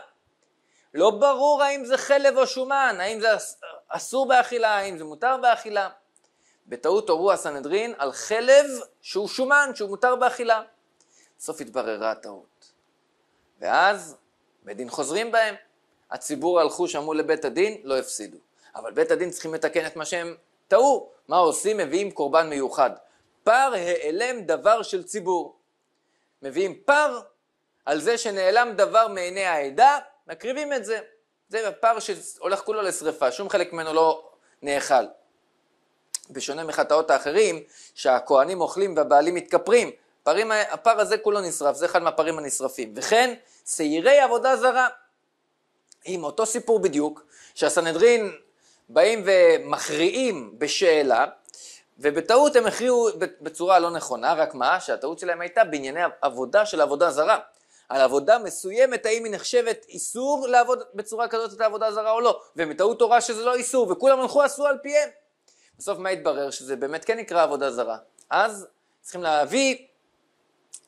לא ברור האם זה חלב או שומן, האם זה אסור באכילה, האם זה מותר באכילה. בטעות הורו הסנהדרין על חלב שהוא שומן, שהוא מותר באכילה. בסוף התבררה הטעות. ואז בית דין חוזרים בהם. הציבור הלכו, שמעו לבית הדין, לא הפסידו. אבל בית הדין צריכים לתקן את מה שהם טעו, מה עושים? מביאים קורבן מיוחד. פר העלם דבר של ציבור. מביאים פר על זה שנעלם דבר מעיני העדה, מקריבים את זה. זה פר שהולך כולו לשרפה, שום חלק ממנו לא נאכל. בשונה מחטאות האחרים, שהכוהנים אוכלים והבעלים מתכפרים, פרים, הפר הזה כולו נשרף, זה אחד מהפרים הנשרפים. וכן, שעירי עבודה זרה. עם אותו סיפור בדיוק, שהסנהדרין באים ומכריעים בשאלה, ובטעות הם הכריעו בצורה לא נכונה, רק מה? שהטעות שלהם הייתה בענייני עבודה של עבודה זרה. על עבודה מסוימת, האם היא נחשבת איסור לעבוד בצורה כזאת את העבודה הזרה או לא, והם טעו תורה שזה לא איסור, וכולם הלכו עשו על פיהם. בסוף מה התברר? שזה באמת כן נקרא עבודה זרה. אז צריכים להביא,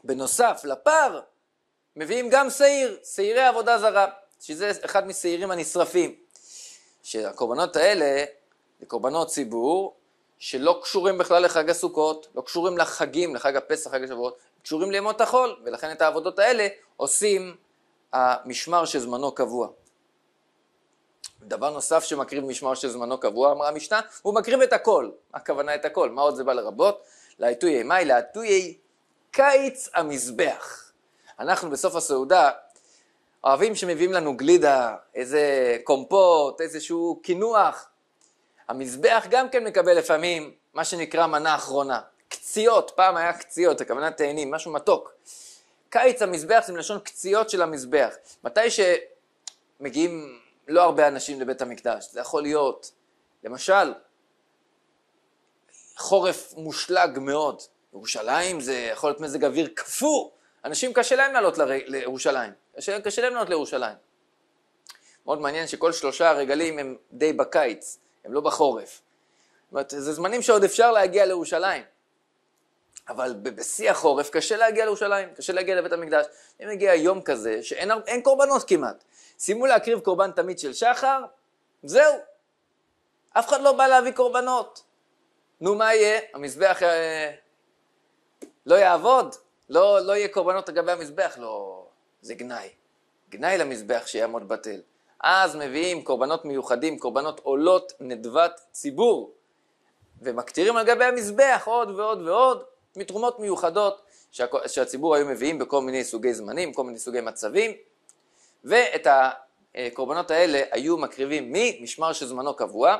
בנוסף לפר, מביאים גם שעיר, שעירי עבודה זרה, שזה אחד משעירים הנשרפים. שהקורבנות האלה זה קורבנות ציבור שלא קשורים בכלל לחג הסוכות, לא קשורים לחגים, לחג הפסח, חג השבועות, קשורים לימות החול, ולכן את העבודות האלה עושים המשמר שזמנו קבוע. דבר נוסף שמקריב משמר שזמנו קבוע, אמרה המשנה, הוא מקריב את הכל. הכוונה את הכל, מה עוד זה בא לרבות? לעיתויי מאי, לעיתויי קיץ המזבח. אנחנו בסוף הסעודה אוהבים שמביאים לנו גלידה, איזה קומפוט, איזשהו קינוח. המזבח גם כן מקבל לפעמים מה שנקרא מנה אחרונה. קציות, פעם היה קציות, הכוונה תאנים, משהו מתוק. קיץ המזבח זה מלשון קציות של המזבח. מתי שמגיעים לא הרבה אנשים לבית המקדש, זה יכול להיות, למשל, חורף מושלג מאוד. ירושלים זה יכול להיות מזג אוויר קפוא, אנשים קשה להם לעלות ל... לירושלים, קשה, קשה להם לעלות לירושלים. מאוד מעניין שכל שלושה הרגלים הם די בקיץ, הם לא בחורף. זאת אומרת, זה זמנים שעוד אפשר להגיע לירושלים. אבל בשיא החורף קשה להגיע לירושלים, קשה להגיע לבית המקדש. אם מגיע יום כזה שאין קורבנות כמעט. סיימו להקריב קורבן תמיד של שחר, זהו. אף אחד לא בא להביא קורבנות. נו, מה יהיה? המזבח אה, לא יעבוד? לא, לא יהיה קורבנות על גבי המזבח, לא, זה גנאי. גנאי למזבח שיעמוד בטל. אז מביאים קורבנות מיוחדים, קורבנות עולות נדבת ציבור, ומקטירים על גבי המזבח עוד ועוד ועוד מתרומות מיוחדות שה, שהציבור היו מביאים בכל מיני סוגי זמנים, כל מיני סוגי מצבים, ואת הקורבנות אה, האלה היו מקריבים ממשמר שזמנו קבוע,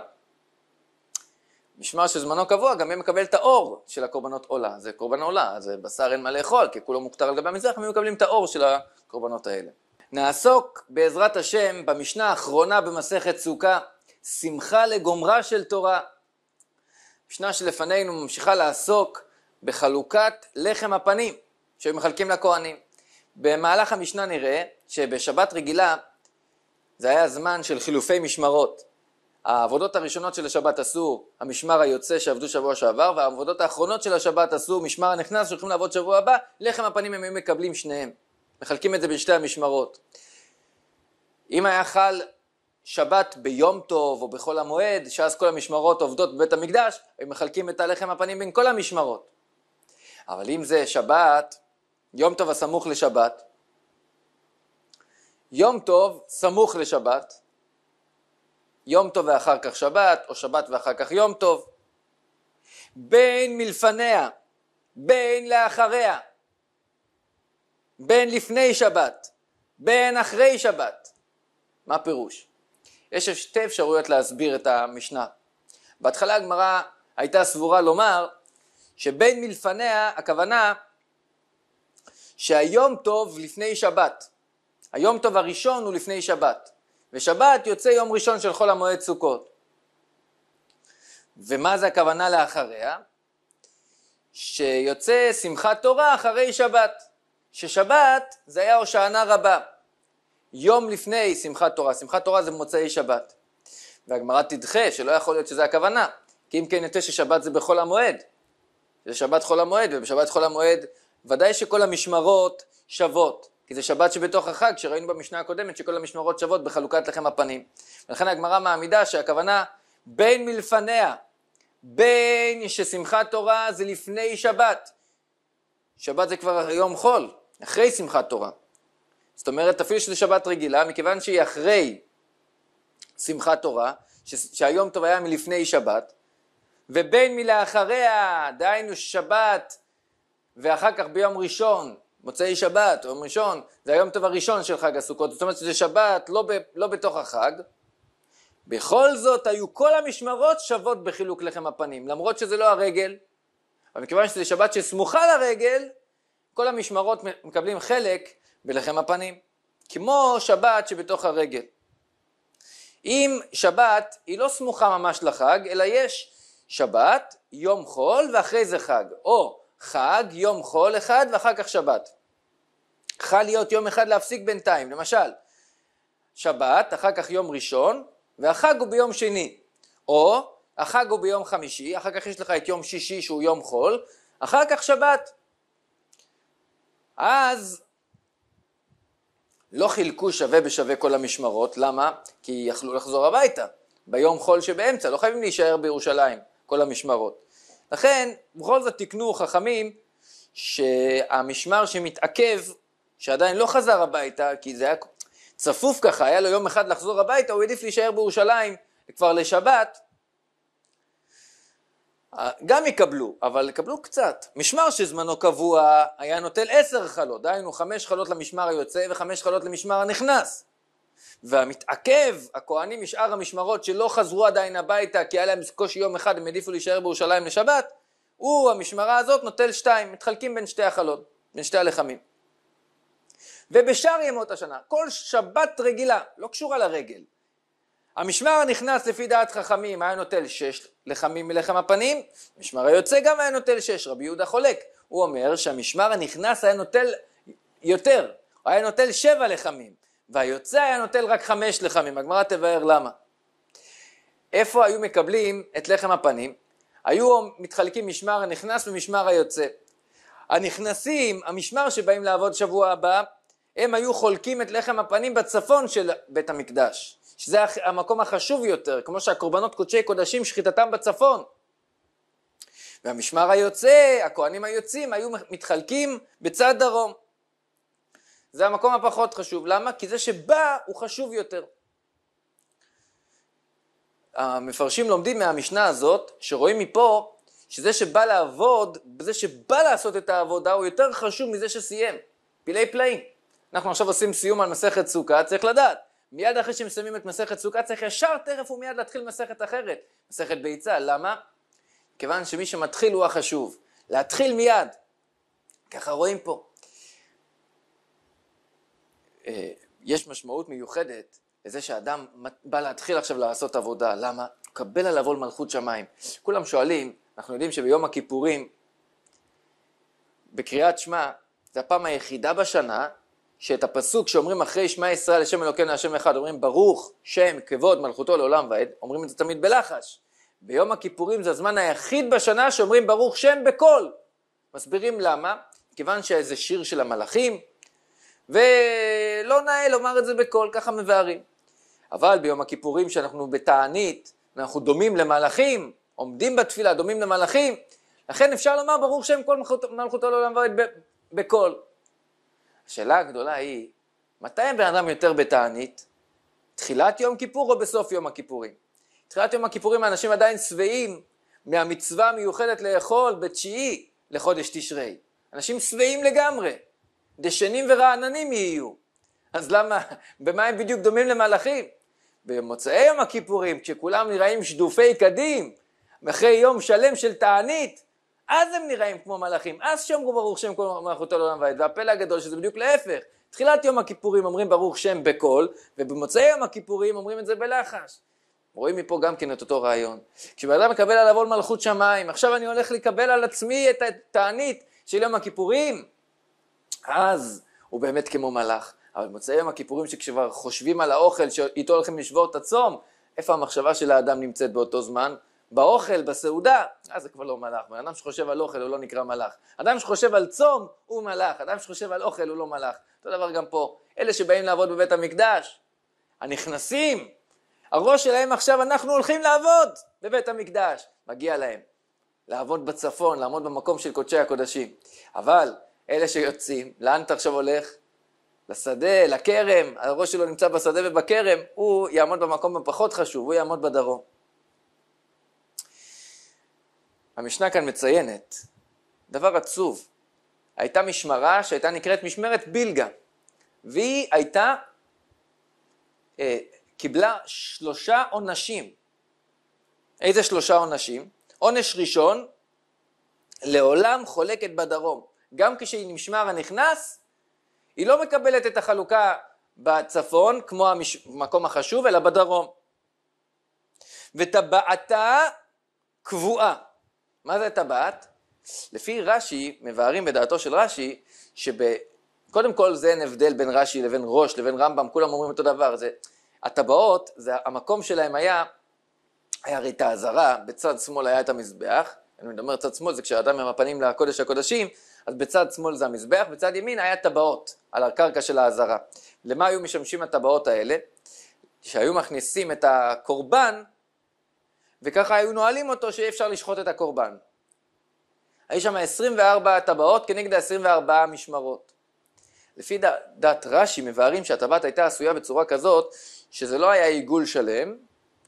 משמר שזמנו קבוע, גם מי מקבל את האור של הקורבנות עולה. זה קורבן עולה, זה בשר אין מה לאכול, כי כולו מוכתר על גבי המזרח, והם מקבלים את האור של הקורבנות האלה. נעסוק בעזרת השם במשנה האחרונה במסכת סוכה, שמחה לגומרה של תורה. משנה שלפנינו ממשיכה לעסוק בחלוקת לחם הפנים שמחלקים לכהנים. במהלך המשנה נראה שבשבת רגילה זה היה זמן של חילופי משמרות. העבודות הראשונות של השבת עשו המשמר היוצא שעבדו שבוע שעבר והעבודות האחרונות של השבת עשו משמר הנכנס שהולכים לעבוד שבוע הבא לחם הפנים הם היו מקבלים שניהם מחלקים את זה בין שתי המשמרות אם היה חל שבת ביום טוב או בחול המועד שאז כל המשמרות עובדות בבית המקדש הם מחלקים את הלחם הפנים בין כל המשמרות אבל אם זה שבת יום טוב הסמוך לשבת יום טוב סמוך לשבת יום טוב ואחר כך שבת, או שבת ואחר כך יום טוב. בין מלפניה, בין לאחריה, בין לפני שבת, בין אחרי שבת. מה פירוש? יש שתי אפשרויות להסביר את המשנה. בהתחלה הגמרא הייתה סבורה לומר שבין מלפניה הכוונה שהיום טוב לפני שבת. היום טוב הראשון הוא לפני שבת. ושבת יוצא יום ראשון של חול המועד סוכות. ומה זה הכוונה לאחריה? שיוצא שמחת תורה אחרי שבת. ששבת זה היה הושענה רבה. יום לפני שמחת תורה, שמחת תורה זה מוצאי שבת. והגמרא תדחה שלא יכול להיות שזה הכוונה, כי אם כן יוצא ששבת זה בחול המועד. זה שבת חול המועד, ובשבת חול המועד ודאי שכל המשמרות שוות. כי זה שבת שבתוך החג, שראינו במשנה הקודמת שכל המשמרות שוות בחלוקת לחם הפנים. ולכן הגמרא מעמידה שהכוונה בין מלפניה, בין ששמחת תורה זה לפני שבת. שבת זה כבר יום חול, אחרי שמחת תורה. זאת אומרת, אפילו שזו שבת רגילה, מכיוון שהיא אחרי שמחת תורה, ש- שהיום טוב היה מלפני שבת, ובין מלאחריה, דהיינו שבת, ואחר כך ביום ראשון, מוצאי שבת יום ראשון, זה היום טוב הראשון של חג הסוכות, זאת אומרת שזה שבת, לא, ב, לא בתוך החג. בכל זאת היו כל המשמרות שוות בחילוק לחם הפנים, למרות שזה לא הרגל, אבל מכיוון שזה שבת שסמוכה לרגל, כל המשמרות מקבלים חלק בלחם הפנים, כמו שבת שבתוך הרגל. אם שבת היא לא סמוכה ממש לחג, אלא יש שבת, יום חול ואחרי זה חג, או חג, יום חול אחד ואחר כך שבת. חל להיות יום אחד להפסיק בינתיים, למשל שבת, אחר כך יום ראשון והחג הוא ביום שני, או החג הוא ביום חמישי, אחר כך יש לך את יום שישי שהוא יום חול, אחר כך שבת. אז לא חילקו שווה בשווה כל המשמרות, למה? כי יכלו לחזור הביתה ביום חול שבאמצע, לא חייבים להישאר בירושלים כל המשמרות. לכן בכל זאת תיקנו חכמים שהמשמר שמתעכב, שעדיין לא חזר הביתה, כי זה היה צפוף ככה, היה לו יום אחד לחזור הביתה, הוא העדיף להישאר בירושלים כבר לשבת, גם יקבלו, אבל יקבלו קצת. משמר שזמנו קבוע היה נוטל עשר חלות, דהיינו חמש חלות למשמר היוצא וחמש חלות למשמר הנכנס. והמתעכב, הכהנים משאר המשמרות שלא חזרו עדיין הביתה כי היה להם קושי יום אחד, הם העדיפו להישאר בירושלים לשבת, הוא, המשמרה הזאת, נוטל שתיים, מתחלקים בין שתי החלון, בין שתי הלחמים. ובשאר ימות השנה, כל שבת רגילה, לא קשורה לרגל, המשמר הנכנס לפי דעת חכמים היה נוטל שש לחמים מלחם הפנים, המשמר היוצא גם היה נוטל שש, רבי יהודה חולק, הוא אומר שהמשמר הנכנס היה נוטל יותר, הוא היה נוטל שבע לחמים, והיוצא היה נוטל רק חמש לחמים, הגמרא תבאר למה. איפה היו מקבלים את לחם הפנים? היו מתחלקים משמר הנכנס ומשמר היוצא. הנכנסים, המשמר שבאים לעבוד שבוע הבא, הם היו חולקים את לחם הפנים בצפון של בית המקדש, שזה המקום החשוב יותר, כמו שהקורבנות קודשי קודשים, שחיטתם בצפון. והמשמר היוצא, הכוהנים היוצאים, היו מתחלקים בצד דרום. זה המקום הפחות חשוב. למה? כי זה שבא הוא חשוב יותר. המפרשים לומדים מהמשנה הזאת, שרואים מפה, שזה שבא לעבוד, זה שבא לעשות את העבודה, הוא יותר חשוב מזה שסיים. פילי פלאים. אנחנו עכשיו עושים סיום על מסכת סוכה, צריך לדעת. מיד אחרי שמסיימים את מסכת סוכה, צריך ישר, טרף ומיד להתחיל מסכת אחרת. מסכת ביצה, למה? כיוון שמי שמתחיל הוא החשוב. להתחיל מיד. ככה רואים פה. אה, יש משמעות מיוחדת לזה שאדם בא להתחיל עכשיו לעשות עבודה, למה? קבל עליו עול מלכות שמיים. כולם שואלים, אנחנו יודעים שביום הכיפורים, בקריאת שמע, זה הפעם היחידה בשנה שאת הפסוק שאומרים אחרי שמע ישראל לשם אלוקינו השם אחד, אומרים ברוך שם כבוד מלכותו לעולם ועד, אומרים את זה תמיד בלחש. ביום הכיפורים זה הזמן היחיד בשנה שאומרים ברוך שם בקול. מסבירים למה, כיוון שזה שיר של המלאכים, ולא נאה לומר את זה בקול, ככה מבארים. אבל ביום הכיפורים שאנחנו בתענית, אנחנו דומים למלאכים, עומדים בתפילה, דומים למלאכים, לכן אפשר לומר ברוך שם כל מלכותו לעולם ועד בקול. השאלה הגדולה היא, מתי הבן אדם יותר בתענית? תחילת יום כיפור או בסוף יום הכיפורים? תחילת יום הכיפורים האנשים עדיין שבעים מהמצווה המיוחדת לאכול בתשיעי לחודש תשרי. אנשים שבעים לגמרי. דשנים ורעננים יהיו. אז למה, במה הם בדיוק דומים למלאכים? במוצאי יום הכיפורים, כשכולם נראים שדופי קדים, אחרי יום שלם של תענית, אז הם נראים כמו מלאכים, אז שאומרו ברוך שם כל מלאכותו לעולם ועד, והפלא הגדול שזה בדיוק להפך. תחילת יום הכיפורים אומרים ברוך שם בקול, ובמוצאי יום הכיפורים אומרים את זה בלחש. רואים מפה גם כן את אותו רעיון. כשבן אדם מקבל עליו עול מלכות שמיים, עכשיו אני הולך לקבל על עצמי את התענית של יום הכיפורים, אז הוא באמת כמו מלאך. אבל מוצאי יום הכיפורים שכשכבר חושבים על האוכל שאיתו הולכים לשבור את הצום, איפה המחשבה של האדם נמצאת באותו זמן? באוכל, בסעודה, אז אה, זה כבר לא מלאך. בן אדם שחושב על אוכל הוא לא נקרא מלאך. אדם שחושב על צום הוא מלאך. אדם שחושב על אוכל הוא לא מלאך. אותו דבר גם פה. אלה שבאים לעבוד בבית המקדש, הנכנסים, הראש שלהם עכשיו אנחנו הולכים לעבוד בבית המקדש. מגיע להם. לעבוד בצפון, לעמוד במקום של קודשי הקודשים. אבל אלה שיוצאים, לאן אתה עכשיו הולך? לשדה, לכרם, הראש שלו נמצא בשדה ובכרם, הוא יעמוד במקום הפחות חשוב, הוא יעמוד בדרום. המשנה כאן מציינת דבר עצוב, הייתה משמרה שהייתה נקראת משמרת בילגה, והיא הייתה, אה, קיבלה שלושה עונשים. איזה שלושה עונשים? עונש ראשון, לעולם חולקת בדרום. גם כשנמשמר הנכנס, היא לא מקבלת את החלוקה בצפון, כמו המקום החשוב, אלא בדרום. וטבעתה קבועה. מה זה טבעת? לפי רש"י, מבארים בדעתו של רש"י, שקודם כל זה אין הבדל בין רש"י לבין ראש לבין רמב"ם, כולם אומרים אותו דבר, זה הטבעות, זה המקום שלהם היה, היה הרי את האזהרה, בצד שמאל היה את המזבח, אני מדבר צד שמאל זה כשאדם עם הפנים לקודש הקודשים, אז בצד שמאל זה המזבח, בצד ימין היה טבעות על הקרקע של העזרה. למה היו משמשים הטבעות האלה? שהיו מכניסים את הקורבן וככה היו נועלים אותו שאי אפשר לשחוט את הקורבן. היו שם 24 טבעות כנגד 24 משמרות. לפי ד, דת רש"י מבארים שהטבעת הייתה עשויה בצורה כזאת שזה לא היה עיגול שלם,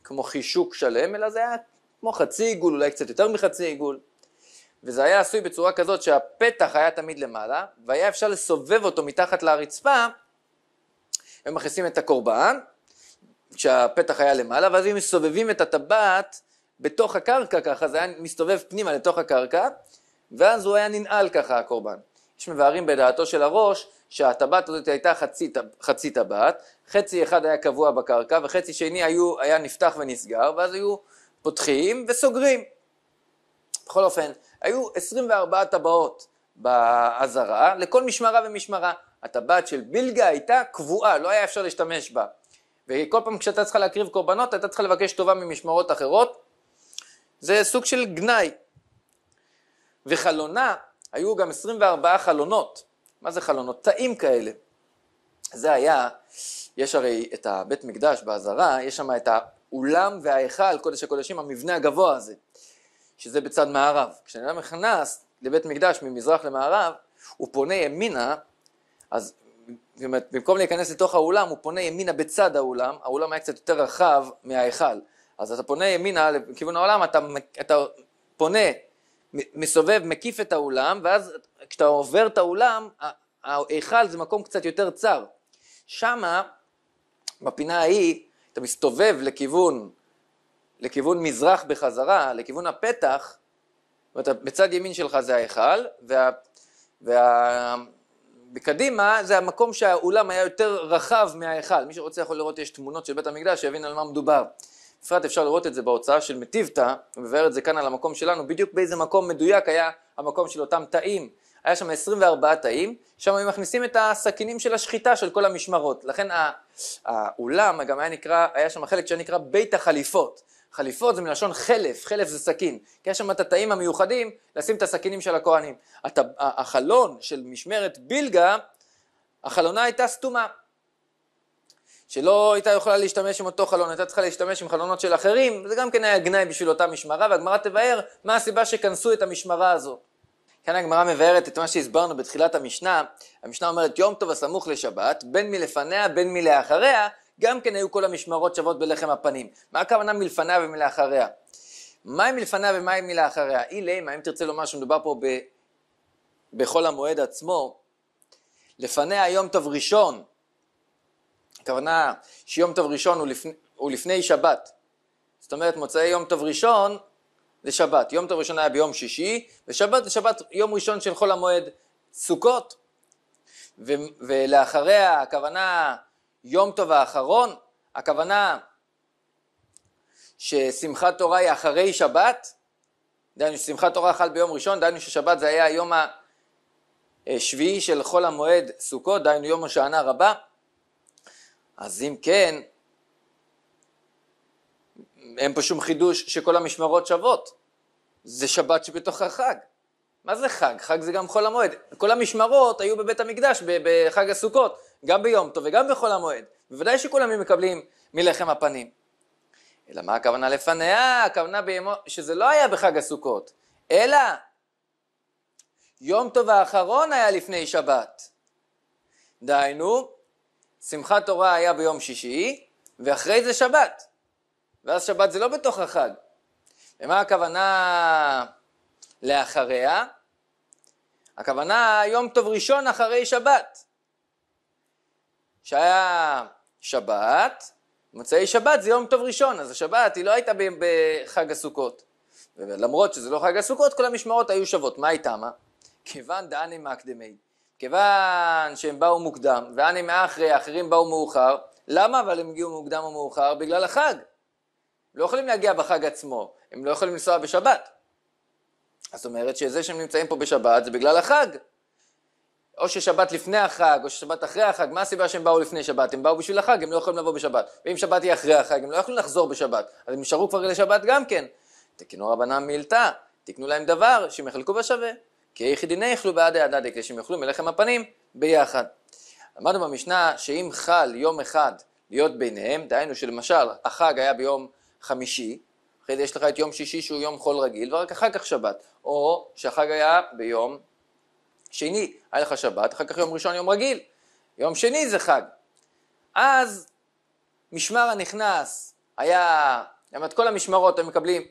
כמו חישוק שלם, אלא זה היה כמו חצי עיגול, אולי קצת יותר מחצי עיגול. וזה היה עשוי בצורה כזאת שהפתח היה תמיד למעלה, והיה אפשר לסובב אותו מתחת לרצפה, הם מכניסים את הקורבן, כשהפתח היה למעלה, ואז הם מסובבים את הטבעת בתוך הקרקע ככה, זה היה מסתובב פנימה לתוך הקרקע, ואז הוא היה ננעל ככה הקורבן. יש מבארים בדעתו של הראש שהטבעת הזאת הייתה חצי, חצי טבעת, חצי אחד היה קבוע בקרקע וחצי שני היו, היה נפתח ונסגר, ואז היו פותחים וסוגרים. בכל אופן, היו 24 טבעות באזהרה לכל משמרה ומשמרה. הטבעת של בילגה הייתה קבועה, לא היה אפשר להשתמש בה. וכל פעם כשאתה צריכה להקריב קורבנות, אתה צריכה לבקש טובה ממשמרות אחרות. זה סוג של גנאי. וחלונה, היו גם 24 חלונות. מה זה חלונות? תאים כאלה. זה היה, יש הרי את הבית מקדש באזהרה, יש שם את האולם וההיכל, קודש הקודשים, המבנה הגבוה הזה. שזה בצד מערב. כשאדם נכנס לבית מקדש ממזרח למערב, הוא פונה ימינה, אז במקום להיכנס לתוך האולם, הוא פונה ימינה בצד האולם, האולם היה קצת יותר רחב מההיכל. אז אתה פונה ימינה לכיוון העולם, אתה, אתה פונה, מסובב, מקיף את האולם, ואז כשאתה עובר את האולם, ההיכל זה מקום קצת יותר צר. שמה, בפינה ההיא, אתה מסתובב לכיוון לכיוון מזרח בחזרה, לכיוון הפתח, זאת אומרת, בצד ימין שלך זה ההיכל, וה... וה... זה המקום שהאולם היה יותר רחב מההיכל. מי שרוצה יכול לראות, יש תמונות של בית המקדש, שיבין על מה מדובר. בפרט אפשר לראות את זה בהוצאה של מטיבתא, ומבאר את זה כאן על המקום שלנו, בדיוק באיזה מקום מדויק היה המקום של אותם תאים. היה שם 24 תאים, שם היו מכניסים את הסכינים של השחיטה של כל המשמרות. לכן האולם גם היה נקרא, היה שם חלק שנקרא בית החליפות. חליפות זה מלשון חלף, חלף זה סכין, כי יש שם את התאים המיוחדים לשים את הסכינים של הכוהנים. הת... החלון של משמרת בילגה, החלונה הייתה סתומה. שלא הייתה יכולה להשתמש עם אותו חלון, הייתה צריכה להשתמש עם חלונות של אחרים, זה גם כן היה גנאי בשביל אותה משמרה, והגמרא תבהר מה הסיבה שכנסו את המשמרה הזו. כאן הגמרא מבארת את מה שהסברנו בתחילת המשנה, המשנה אומרת יום טוב הסמוך לשבת, בין מלפניה בין מלאחריה, גם כן היו כל המשמרות שוות בלחם הפנים. מה הכוונה מלפניה ומלאחריה? מה עם מלפניה ומה עם מלאחריה? אילי, מה אם תרצה לומר שמדובר פה ב... בחול המועד עצמו, לפניה יום טוב ראשון, הכוונה שיום טוב ראשון הוא לפני, הוא לפני שבת, זאת אומרת מוצאי יום טוב ראשון זה שבת, יום טוב ראשון היה ביום שישי, ושבת זה שבת יום ראשון של חול המועד סוכות, ו- ולאחריה הכוונה יום טוב האחרון, הכוונה ששמחת תורה היא אחרי שבת, דהיינו ששמחת תורה חל ביום ראשון, דהיינו ששבת זה היה היום השביעי של חול המועד סוכות, דהיינו יום השענה רבה, אז אם כן, אין פה שום חידוש שכל המשמרות שוות, זה שבת שבתוך החג. מה זה חג? חג זה גם חול המועד. כל המשמרות היו בבית המקדש בחג הסוכות, גם ביום טוב וגם בחול המועד. בוודאי שכולם מקבלים מלחם הפנים. אלא מה הכוונה לפניה? הכוונה בימו... שזה לא היה בחג הסוכות, אלא יום טוב האחרון היה לפני שבת. דהיינו, שמחת תורה היה ביום שישי, ואחרי זה שבת. ואז שבת זה לא בתוך החג. ומה הכוונה לאחריה? הכוונה יום טוב ראשון אחרי שבת. שהיה שבת, מוצאי שבת זה יום טוב ראשון, אז השבת היא לא הייתה בחג הסוכות. למרות שזה לא חג הסוכות, כל המשמרות היו שוות. מה הייתה מה? כיוון דאנה מקדמי. כיוון שהם באו מוקדם, ואני מאחרי, האחרים באו מאוחר, למה אבל הם הגיעו מוקדם או מאוחר? בגלל החג. הם לא יכולים להגיע בחג עצמו, הם לא יכולים לנסוע בשבת. זאת אומרת שזה שהם נמצאים פה בשבת זה בגלל החג. או ששבת לפני החג, או ששבת אחרי החג, מה הסיבה שהם באו לפני שבת? הם באו בשביל החג, הם לא יכולים לבוא בשבת. ואם שבת היא אחרי החג, הם לא יכולים לחזור בשבת, אז הם נשארו כבר לשבת גם כן. תקנו רבנם מילתא, תקנו להם דבר שהם יחלקו בשווה. כי יחידיני יאכלו בעדי הדדי, כדי שהם יאכלו מלחם הפנים ביחד. למדנו במשנה שאם חל יום אחד להיות ביניהם, דהיינו שלמשל החג היה ביום חמישי, אחרי זה יש לך את יום שישי שהוא יום חול רגיל, ורק אחר כך שבת, או שהחג היה ביום שני היה לך שבת, אחר כך יום ראשון יום רגיל, יום שני זה חג. אז משמר הנכנס היה, זאת כל המשמרות הם מקבלים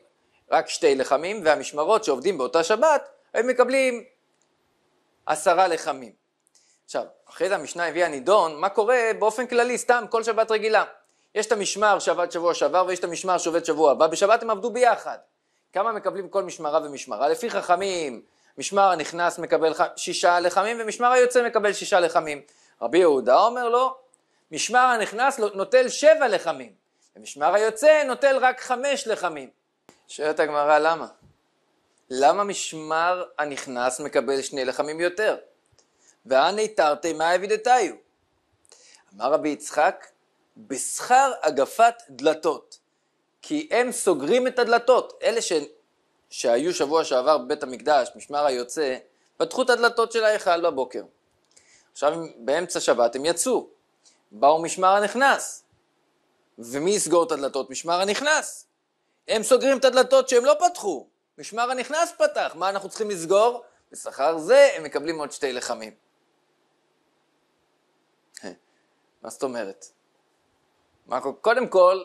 רק שתי לחמים, והמשמרות שעובדים באותה שבת, הם מקבלים עשרה לחמים. עכשיו, אחרי זה המשנה הביאה נידון, מה קורה באופן כללי, סתם, כל שבת רגילה. יש את המשמר שעבד שבוע שעבר ויש את המשמר שעובד שבוע הבא, בשבת הם עבדו ביחד. כמה מקבלים כל משמרה ומשמרה? לפי חכמים משמר הנכנס מקבל ח... שישה לחמים ומשמר היוצא מקבל שישה לחמים. רבי יהודה אומר לו, משמר הנכנס לא- נוטל שבע לחמים, ומשמר היוצא נוטל רק חמש לחמים. שואלת הגמרא למה? למה משמר הנכנס מקבל שני לחמים יותר? ואני תרתי מה אבידתיו? אמר רבי יצחק, בשכר אגפת דלתות, כי הם סוגרים את הדלתות, אלה ש... שהיו שבוע שעבר בבית המקדש, משמר היוצא, פתחו את הדלתות של ההיכל בבוקר. עכשיו באמצע שבת הם יצאו, באו משמר הנכנס, ומי יסגור את הדלתות? משמר הנכנס. הם סוגרים את הדלתות שהם לא פתחו, משמר הנכנס פתח, מה אנחנו צריכים לסגור? בשכר זה הם מקבלים עוד שתי לחמים. אה, מה זאת אומרת? מה, קודם כל,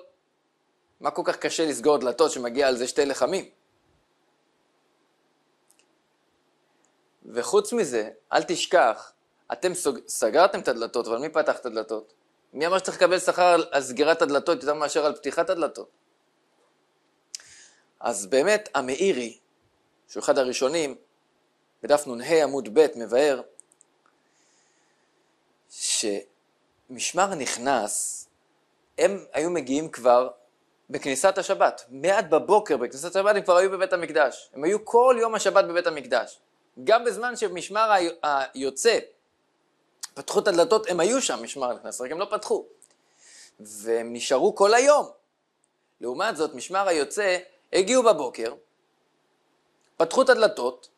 מה כל כך קשה לסגור דלתות שמגיע על זה שתי לחמים? וחוץ מזה, אל תשכח, אתם סוג... סגרתם את הדלתות, אבל מי פתח את הדלתות? מי אמר שצריך לקבל שכר על סגירת הדלתות יותר מאשר על פתיחת הדלתות? אז באמת המאירי, שהוא אחד הראשונים, בדף נ"ה עמוד ב' מבאר, שמשמר נכנס, הם היו מגיעים כבר בכניסת השבת, מעט בבוקר בכניסת השבת הם כבר היו בבית המקדש, הם היו כל יום השבת בבית המקדש. גם בזמן שמשמר היוצא פתחו את הדלתות, הם היו שם, משמר הנכנס, רק הם לא פתחו. והם נשארו כל היום. לעומת זאת, משמר היוצא הגיעו בבוקר, פתחו את הדלתות,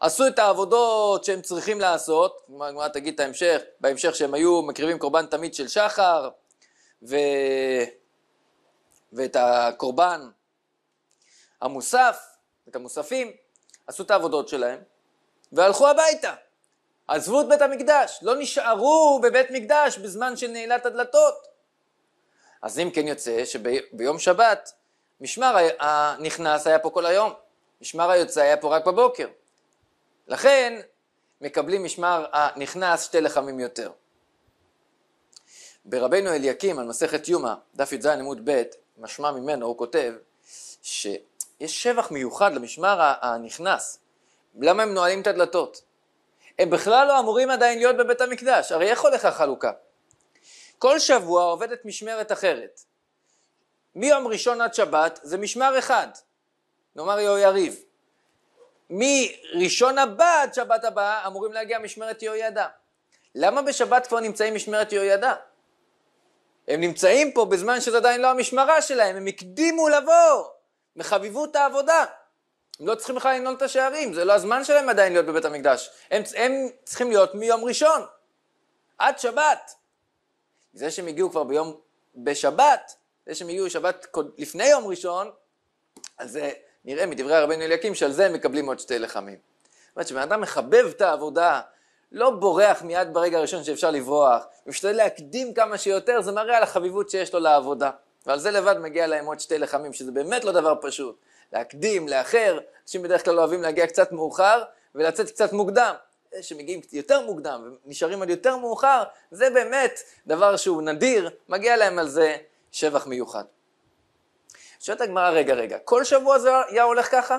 עשו את העבודות שהם צריכים לעשות, הגמרא תגיד את ההמשך, בהמשך שהם היו מקריבים קורבן תמיד של שחר, ו... ואת הקורבן המוסף, את המוספים, עשו את העבודות שלהם, והלכו הביתה. עזבו את בית המקדש, לא נשארו בבית מקדש בזמן של נעילת הדלתות. אז אם כן יוצא שביום שבת משמר הנכנס היה פה כל היום, משמר היוצא היה פה רק בבוקר. לכן מקבלים משמר הנכנס שתי לחמים יותר. ברבנו אליקים על מסכת יומא, דף י"ז עמוד ב', משמע ממנו, הוא כותב ש... יש שבח מיוחד למשמר הנכנס. למה הם נועלים את הדלתות? הם בכלל לא אמורים עדיין להיות בבית המקדש, הרי איך הולך החלוקה? כל שבוע עובדת משמרת אחרת. מיום ראשון עד שבת זה משמר אחד, נאמר יריב. מראשון הבא עד שבת הבאה אמורים להגיע משמרת ידע. למה בשבת כבר נמצאים משמרת ידע? הם נמצאים פה בזמן שזה עדיין לא המשמרה שלהם, הם הקדימו לבוא. מחביבות העבודה. הם לא צריכים בכלל לנעול את השערים, זה לא הזמן שלהם עדיין להיות בבית המקדש. הם, הם צריכים להיות מיום ראשון, עד שבת. זה שהם הגיעו כבר ביום, בשבת, זה שהם הגיעו שבת קוד, לפני יום ראשון, אז זה נראה מדברי הרבינו אליקים שעל זה הם מקבלים עוד שתי לחמים. זאת אומרת שבן אדם מחבב את העבודה, לא בורח מיד ברגע הראשון שאפשר לברוח, ומשתדל להקדים כמה שיותר, זה מראה על החביבות שיש לו לעבודה. ועל זה לבד מגיע להם עוד שתי לחמים, שזה באמת לא דבר פשוט. להקדים, לאחר, אנשים בדרך כלל אוהבים להגיע קצת מאוחר ולצאת קצת מוקדם. אלה שמגיעים יותר מוקדם ונשארים עד יותר מאוחר, זה באמת דבר שהוא נדיר, מגיע להם על זה שבח מיוחד. שואלת הגמרא, רגע, רגע, כל שבוע זה היה הולך ככה?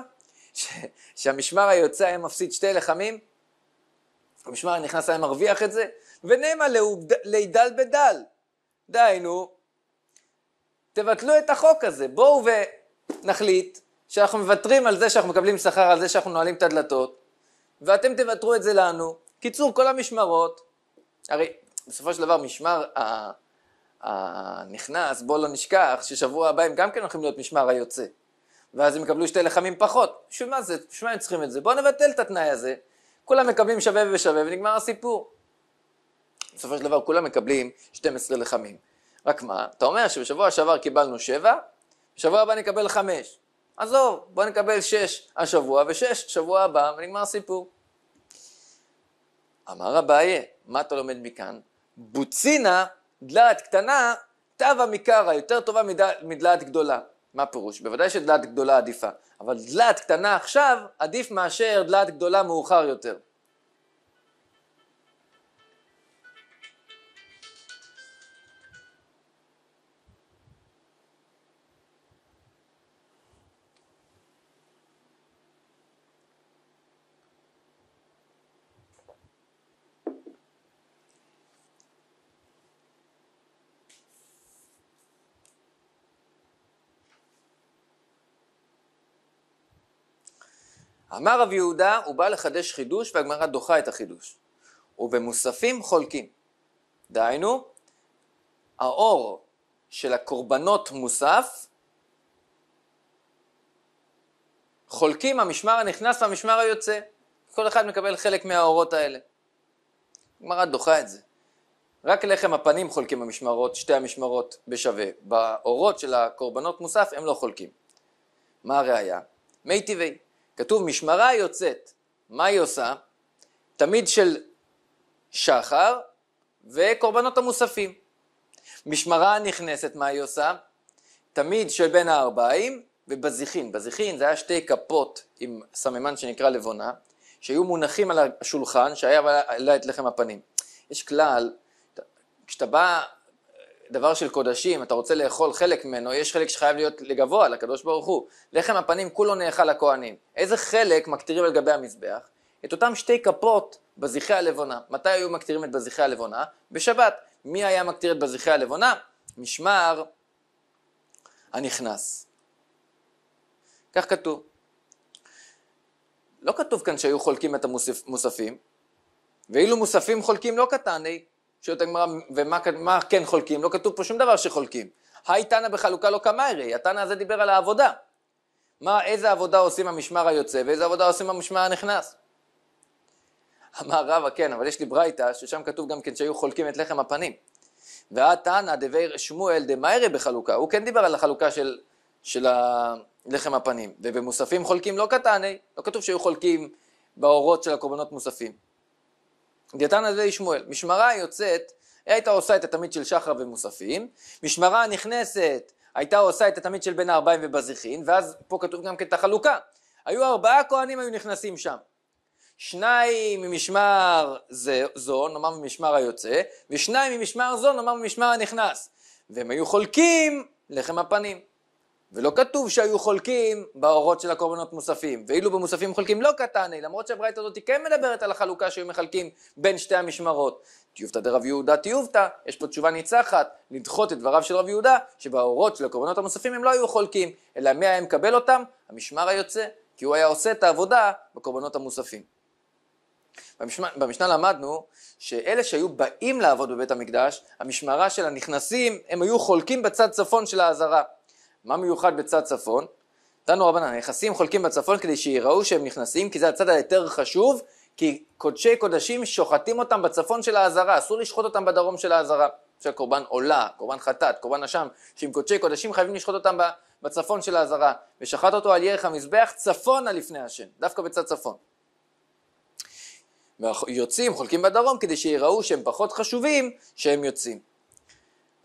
ש- שהמשמר היוצא היה מפסיד שתי לחמים? המשמר הנכנס היה מרוויח את זה? ונאמה לידל בדל. דהיינו, תבטלו את החוק הזה, בואו ונחליט שאנחנו מוותרים על זה שאנחנו מקבלים שכר, על זה שאנחנו נועלים את הדלתות, ואתם תוותרו את זה לנו. קיצור, כל המשמרות, הרי בסופו של דבר משמר הנכנס, בואו לא נשכח ששבוע הבא הם גם כן הולכים להיות משמר היוצא. ואז הם יקבלו שתי לחמים פחות. בשביל מה זה? בשביל מה הם צריכים את זה? בואו נבטל את התנאי הזה. כולם מקבלים שווה ושווה ונגמר הסיפור. בסופו של דבר כולם מקבלים 12 לחמים. רק מה, אתה אומר שבשבוע שעבר קיבלנו שבע, בשבוע הבא נקבל חמש. עזוב, בוא נקבל שש השבוע ושש שבוע הבא ונגמר הסיפור. אמר אביי, מה אתה לומד מכאן? בוצינה, דלעת קטנה, תבה מקרא, יותר טובה מדלעת גדולה. מה הפירוש? בוודאי שדלעת גדולה עדיפה, אבל דלעת קטנה עכשיו עדיף מאשר דלעת גדולה מאוחר יותר. אמר רב יהודה, הוא בא לחדש חידוש והגמרא דוחה את החידוש. ובמוספים חולקים. דהיינו, האור של הקורבנות מוסף, חולקים המשמר הנכנס והמשמר היוצא. כל אחד מקבל חלק מהאורות האלה. הגמרא דוחה את זה. רק לחם הפנים חולקים המשמרות, שתי המשמרות בשווה. באורות של הקורבנות מוסף הם לא חולקים. מה הראייה? מי טבעי. כתוב משמרה יוצאת, מה היא עושה? תמיד של שחר וקורבנות המוספים. משמרה נכנסת, מה היא עושה? תמיד של בין הארבעים ובזיחין. בזיחין זה היה שתי כפות עם סממן שנקרא לבונה, שהיו מונחים על השולחן שהיה עליה את לחם הפנים. יש כלל, כשאתה בא דבר של קודשים, אתה רוצה לאכול חלק ממנו, יש חלק שחייב להיות לגבוה, לקדוש ברוך הוא. לחם הפנים כולו נאכל לכהנים. איזה חלק מקטירים על גבי המזבח? את אותם שתי כפות בזכרי הלבונה. מתי היו מקטירים את בזכרי הלבונה? בשבת. מי היה מקטיר את בזכרי הלבונה? משמר הנכנס. כך כתוב. לא כתוב כאן שהיו חולקים את המוספים, ואילו מוספים חולקים לא קטני, שואלת הגמרא, ומה כן חולקים? לא כתוב פה שום דבר שחולקים. היי תנא בחלוקה לא קמיירי, התנא הזה דיבר על העבודה. מה, איזה עבודה עושים המשמר היוצא ואיזה עבודה עושים המשמר הנכנס? אמר רבא, כן, אבל יש לי ברייתא, ששם כתוב גם כן שהיו חולקים את לחם הפנים. תנא דבי שמואל דמיירי בחלוקה, הוא כן דיבר על החלוקה של, של לחם הפנים. ובמוספים חולקים לא קטני, לא כתוב שהיו חולקים באורות של הקורבנות מוספים. דיאטן זה ישמואל, משמרה יוצאת, היא הייתה עושה את התמיד של שחר ומוספים, משמרה נכנסת, הייתה עושה את התמיד של בין הארבעים ובזיחין, ואז פה כתוב גם כן את החלוקה. היו ארבעה כהנים היו נכנסים שם. שניים ממשמר זה, זו, נאמר ממשמר היוצא, ושניים ממשמר זו, נאמר ממשמר הנכנס. והם היו חולקים לחם הפנים. ולא כתוב שהיו חולקים באורות של הקורבנות מוספים, ואילו במוספים חולקים לא קטני, למרות שהברייתא הזאת כן מדברת על החלוקה שהיו מחלקים בין שתי המשמרות. תיובתא דרב יהודה תיובתא, יש פה תשובה ניצחת, לדחות את דבריו של רב יהודה, שבאורות של הקורבנות המוספים הם לא היו חולקים, אלא מי היה מקבל אותם? המשמר היוצא, כי הוא היה עושה את העבודה בקורבנות המוספים. במשנה, במשנה למדנו שאלה שהיו באים לעבוד בבית המקדש, המשמרה של הנכנסים, הם היו חולקים בצד צפון של העזרה. מה מיוחד בצד צפון? תנו רבנן, הנכסים חולקים בצפון כדי שיראו שהם נכנסים, כי זה הצד היותר חשוב, כי קודשי קודשים שוחטים אותם בצפון של העזרה, אסור לשחוט אותם בדרום של העזרה. של קורבן עולה, קורבן חטאת, קורבן אשם, שעם קודשי קודשים חייבים לשחוט אותם בצפון של העזרה, ושחט אותו על ירך המזבח צפונה לפני השם, דווקא בצד צפון. יוצאים, חולקים בדרום, כדי שיראו שהם פחות חשובים שהם יוצאים.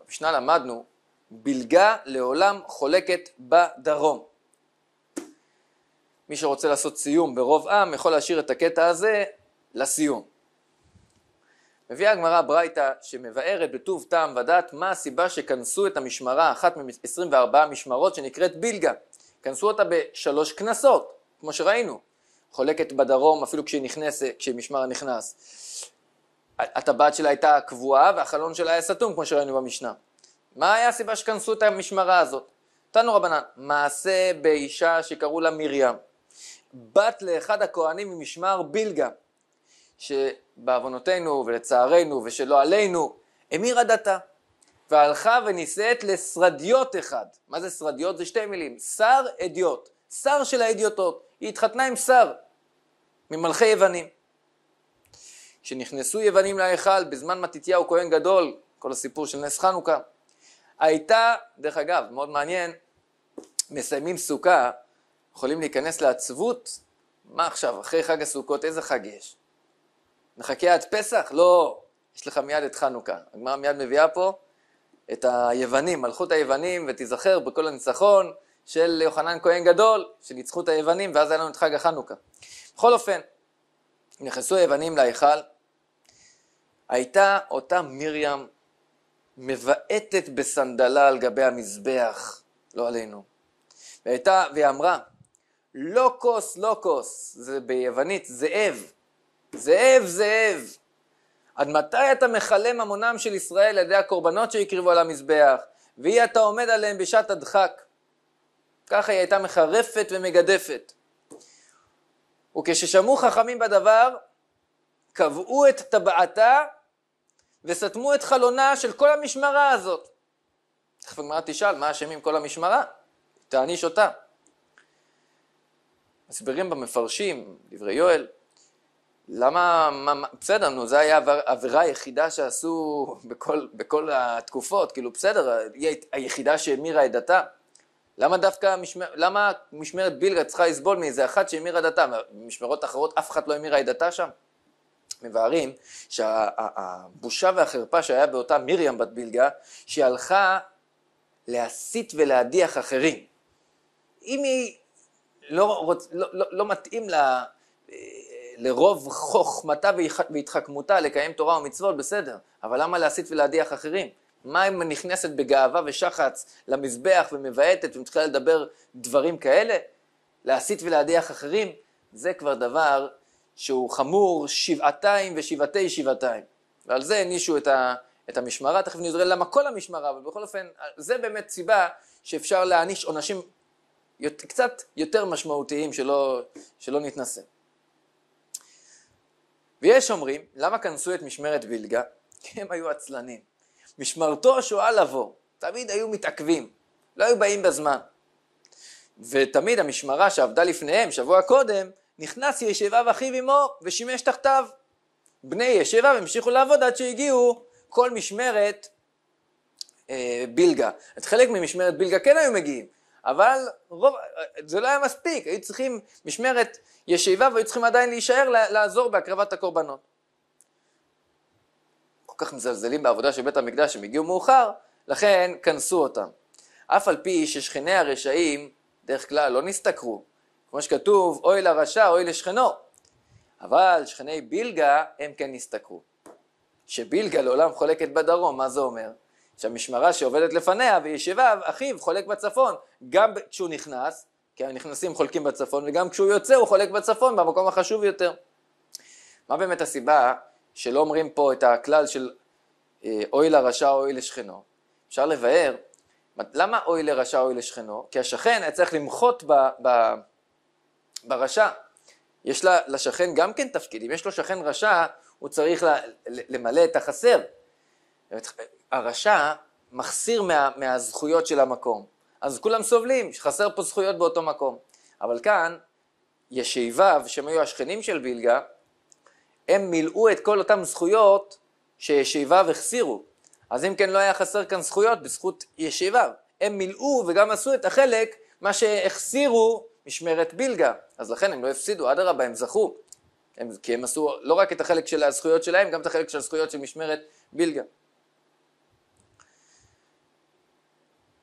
במשנה למדנו בלגה לעולם חולקת בדרום. מי שרוצה לעשות סיום ברוב עם יכול להשאיר את הקטע הזה לסיום. מביאה הגמרא ברייתא שמבארת בטוב טעם ודעת מה הסיבה שכנסו את המשמרה אחת מ-24 משמרות שנקראת בילגה. כנסו אותה בשלוש כנסות, כמו שראינו. חולקת בדרום אפילו כשהיא נכנסת, כשמשמרה נכנס. הטבעת שלה הייתה קבועה והחלון שלה היה סתום כמו שראינו במשנה. מה היה הסיבה שכנסו את המשמרה הזאת? תנו רבנן, מעשה באישה שקראו לה מרים, בת לאחד הכהנים ממשמר בילגה, שבעוונותינו ולצערנו ושלא עלינו, המירה דתה, והלכה ונישאת לשרדיות אחד. מה זה שרדיות? זה שתי מילים, שר אדיוט, שר של האדיוטות, היא התחתנה עם שר, ממלכי יוונים. כשנכנסו יוונים להיכל בזמן מתתיהו כהן גדול, כל הסיפור של נס חנוכה, הייתה, דרך אגב, מאוד מעניין, מסיימים סוכה, יכולים להיכנס לעצבות, מה עכשיו, אחרי חג הסוכות, איזה חג יש? נחכה עד פסח? לא, יש לך מיד את חנוכה. הגמרא מיד מביאה פה את היוונים, מלכות היוונים, ותיזכר בכל הניצחון של יוחנן כהן גדול, שניצחו את היוונים, ואז היה לנו את חג החנוכה. בכל אופן, נכנסו היוונים להיכל, הייתה אותה מרים מבעטת בסנדלה על גבי המזבח, לא עלינו. והייתה, והיא אמרה, לוקוס, לוקוס, זה ביוונית, זאב, זאב, זאב. עד מתי אתה מכלם המונם של ישראל על ידי הקורבנות שהקריבו על המזבח, והיא אתה עומד עליהם בשעת הדחק. ככה היא הייתה מחרפת ומגדפת. וכששמעו חכמים בדבר, קבעו את טבעתה וסתמו את חלונה של כל המשמרה הזאת. תכף הגמרא תשאל, מה אשמים כל המשמרה? תעניש אותה. מסבירים במפרשים, דברי יואל, למה, מה, בסדר, נו, זו הייתה העבירה היחידה שעשו בכל, בכל התקופות, כאילו בסדר, היא היחידה שהמירה את דתה. למה דווקא, משמר, למה משמרת בילגה צריכה לסבול מאיזה אחת שהמירה דתה? משמרות אחרות אף אחת לא המירה את דתה שם? מבארים שהבושה והחרפה שהיה באותה מרים בת בילגה שהיא הלכה להסית ולהדיח אחרים אם היא לא, רוצ, לא, לא, לא מתאים לה אה, לרוב חוכמתה והתחכמותה לקיים תורה ומצוות בסדר אבל למה להסית ולהדיח אחרים מה אם נכנסת בגאווה ושחץ למזבח ומבעטת ומתחילה לדבר דברים כאלה? להסית ולהדיח אחרים? זה כבר דבר שהוא חמור שבעתיים ושבעתי שבעתיים. ועל זה הנישו את, את המשמרה, תכף נראה למה כל המשמרה, אבל בכל אופן, זה באמת סיבה שאפשר להעניש עונשים קצת יותר משמעותיים שלא, שלא נתנסה. ויש אומרים, למה כנסו את משמרת בילגה? כי הם היו עצלנים. משמרתו שואה לבוא, תמיד היו מתעכבים, לא היו באים בזמן. ותמיד המשמרה שעבדה לפניהם שבוע קודם, נכנס ישבע ואחיו עמו ושימש תחתיו. בני ישבע המשיכו לעבוד עד שהגיעו כל משמרת אה, בילגה. את חלק ממשמרת בילגה כן היו מגיעים, אבל רוב, זה לא היה מספיק, היו צריכים משמרת ישיבה והיו צריכים עדיין להישאר לעזור בהקרבת הקורבנות. כל כך מזלזלים בעבודה של בית המקדש, הם הגיעו מאוחר, לכן כנסו אותם. אף על פי ששכני הרשעים, דרך כלל, לא נסתכרו, כמו שכתוב, אוי לרשע, אוי לשכנו. אבל שכני בילגה הם כן הסתכרו. שבילגה לעולם חולקת בדרום, מה זה אומר? שהמשמרה שעובדת לפניה וישיבה, אחיו חולק בצפון, גם כשהוא נכנס, כי הנכנסים חולקים בצפון, וגם כשהוא יוצא הוא חולק בצפון, במקום החשוב יותר. מה באמת הסיבה שלא אומרים פה את הכלל של אה, אוי לרשע אוי לשכנו? אפשר לבאר למה אוי לרשע אוי לשכנו? כי השכן היה צריך למחות ב... ב ברשע. יש לה, לשכן גם כן תפקיד, אם יש לו שכן רשע, הוא צריך לה, למלא את החסר. הרשע מחסיר מה, מהזכויות של המקום, אז כולם סובלים, חסר פה זכויות באותו מקום. אבל כאן, ישיביו, שהם היו השכנים של בילגה, הם מילאו את כל אותן זכויות שישיביו החסירו. אז אם כן לא היה חסר כאן זכויות בזכות ישיביו. הם מילאו וגם עשו את החלק, מה שהחסירו משמרת בילגה, אז לכן הם לא הפסידו, אדרבה הם זכו, הם, כי הם עשו לא רק את החלק של הזכויות שלהם, גם את החלק של הזכויות של משמרת בילגה.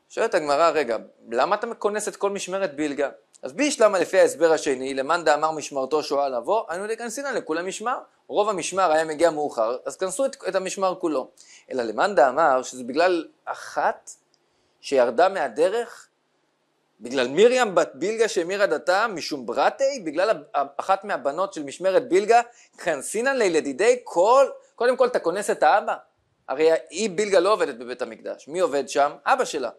שואלת הגמרא, רגע, למה אתה מכונס את כל משמרת בילגה? אז בישלמה לפי ההסבר השני, למאן דאמר משמרתו שואה לבוא, אנו דכנסינא לכולם משמר. רוב המשמר היה מגיע מאוחר, אז כנסו את, את המשמר כולו. אלא למאן דאמר שזה בגלל אחת שירדה מהדרך בגלל מרים בת בילגה שהמירה דתה משום ברטי, בגלל אחת מהבנות של משמרת בילגה, כנסינן כן, לילדידי כל, קודם כל אתה כונס את האבא. הרי היא בילגה לא עובדת בבית המקדש, מי עובד שם? אבא שלה.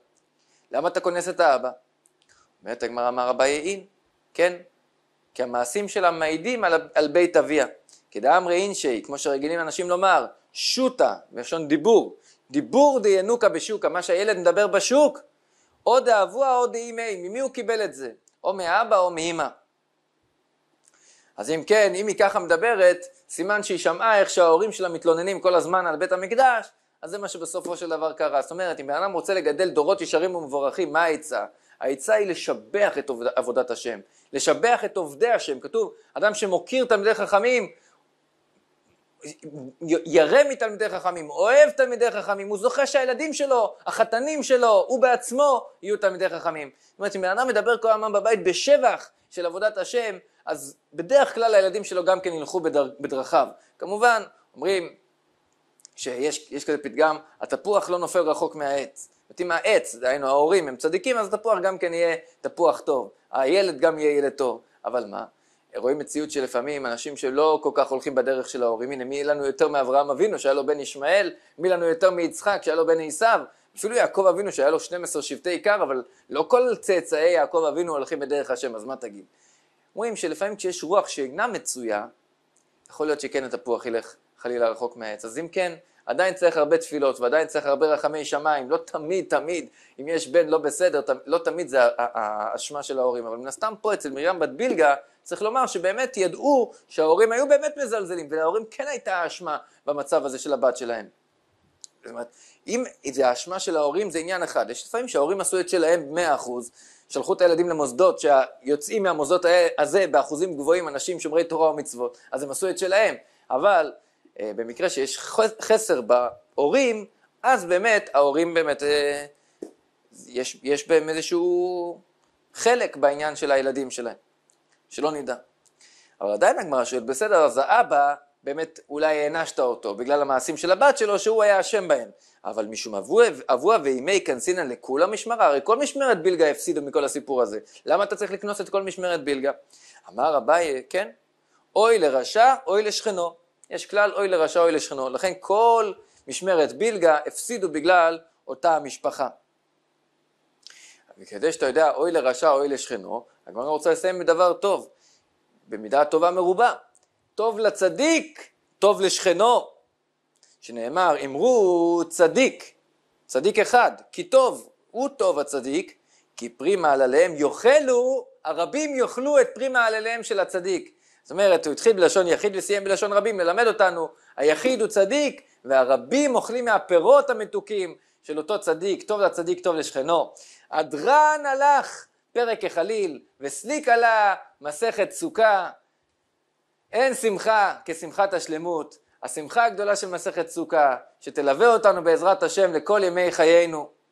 למה אתה כונס את האבא? אומרת הגמרא אמר רבי יעין, כן, כי המעשים שלה מעידים על, על בית אביה. כדאמרי אינשי, כמו שרגילים אנשים לומר, שוטה, לשון דיבור, דיבור דיינוקה בשוקה, מה שהילד מדבר בשוק, או דאבוה או דאימי, ממי הוא קיבל את זה? או מאבא או מאמא. אז אם כן, אם היא ככה מדברת, סימן שהיא שמעה איך שההורים שלה מתלוננים כל הזמן על בית המקדש, אז זה מה שבסופו של דבר קרה. זאת אומרת, אם בן אדם רוצה לגדל דורות ישרים ומבורכים, מה העצה? העצה היא לשבח את עבודת השם, לשבח את עובדי השם. כתוב, אדם שמוקיר תלמידי חכמים, ירא מתלמידי חכמים, אוהב תלמידי חכמים, הוא זוכה שהילדים שלו, החתנים שלו, הוא בעצמו, יהיו תלמידי חכמים. זאת אומרת, אם בן אדם מדבר כל הזמן בבית בשבח של עבודת השם, אז בדרך כלל הילדים שלו גם כן ילכו בדר, בדרכיו. כמובן, אומרים שיש כזה פתגם, התפוח לא נופל רחוק מהעץ. זאת אומרת, אם העץ, דהיינו ההורים, הם צדיקים, אז התפוח גם כן יהיה תפוח טוב. הילד גם יהיה ילד טוב. אבל מה? רואים מציאות שלפעמים אנשים שלא כל כך הולכים בדרך של ההורים, הנה מי לנו יותר מאברהם אבינו שהיה לו בן ישמעאל, מי לנו יותר מיצחק שהיה לו בן עשיו, אפילו יעקב אבינו שהיה לו 12 שבטי עיקר, אבל לא כל צאצאי יעקב אבינו הולכים בדרך השם, אז מה תגיד? אומרים שלפעמים כשיש רוח שאינה מצויה, יכול להיות שכן התפוח ילך חלילה רחוק מהעץ. אז אם כן, עדיין צריך הרבה תפילות ועדיין צריך הרבה רחמי שמיים, לא תמיד תמיד, אם יש בן לא בסדר, לא תמיד זה האשמה של ההורים, אבל מן הסתם פה אצל מרים בת בילגה צריך לומר שבאמת ידעו שההורים היו באמת מזלזלים, ולהורים כן הייתה אשמה במצב הזה של הבת שלהם. זאת אומרת, אם זה האשמה של ההורים זה עניין אחד, יש לפעמים שההורים עשו את שלהם אחוז, שלחו את הילדים למוסדות שיוצאים מהמוסדות הזה באחוזים גבוהים אנשים שומרי תורה ומצוות, אז הם עשו את שלהם, אבל אה, במקרה שיש חסר בהורים, אז באמת ההורים באמת, אה, יש, יש בהם איזשהו חלק בעניין של הילדים שלהם. שלא נדע. אבל עדיין הגמרא שואלת, בסדר, אז האבא באמת אולי הענשת אותו בגלל המעשים של הבת שלו שהוא היה אשם בהם. אבל משום אבוה וימי כנסינן לכולה משמרה, הרי כל משמרת בילגה הפסידו מכל הסיפור הזה. למה אתה צריך לקנוס את כל משמרת בילגה? אמר אביי, כן, אוי לרשע, אוי לשכנו. יש כלל אוי לרשע, אוי לשכנו. לכן כל משמרת בילגה הפסידו בגלל אותה המשפחה. וכדי שאתה יודע אוי לרשע אוי לשכנו, הגמרא רוצה לסיים בדבר טוב, במידה טובה מרובה. טוב לצדיק, טוב לשכנו, שנאמר אמרו צדיק, צדיק אחד, כי טוב, הוא טוב הצדיק, כי פרי מעלליהם יאכלו, הרבים יאכלו את פרי מעלליהם של הצדיק. זאת אומרת, הוא התחיל בלשון יחיד וסיים בלשון רבים, ללמד אותנו, היחיד הוא צדיק, והרבים אוכלים מהפירות המתוקים של אותו צדיק, טוב לצדיק, טוב לשכנו. הדרן הלך, פרק החליל, וסליק עלה, מסכת סוכה. אין שמחה כשמחת השלמות, השמחה הגדולה של מסכת סוכה, שתלווה אותנו בעזרת השם לכל ימי חיינו.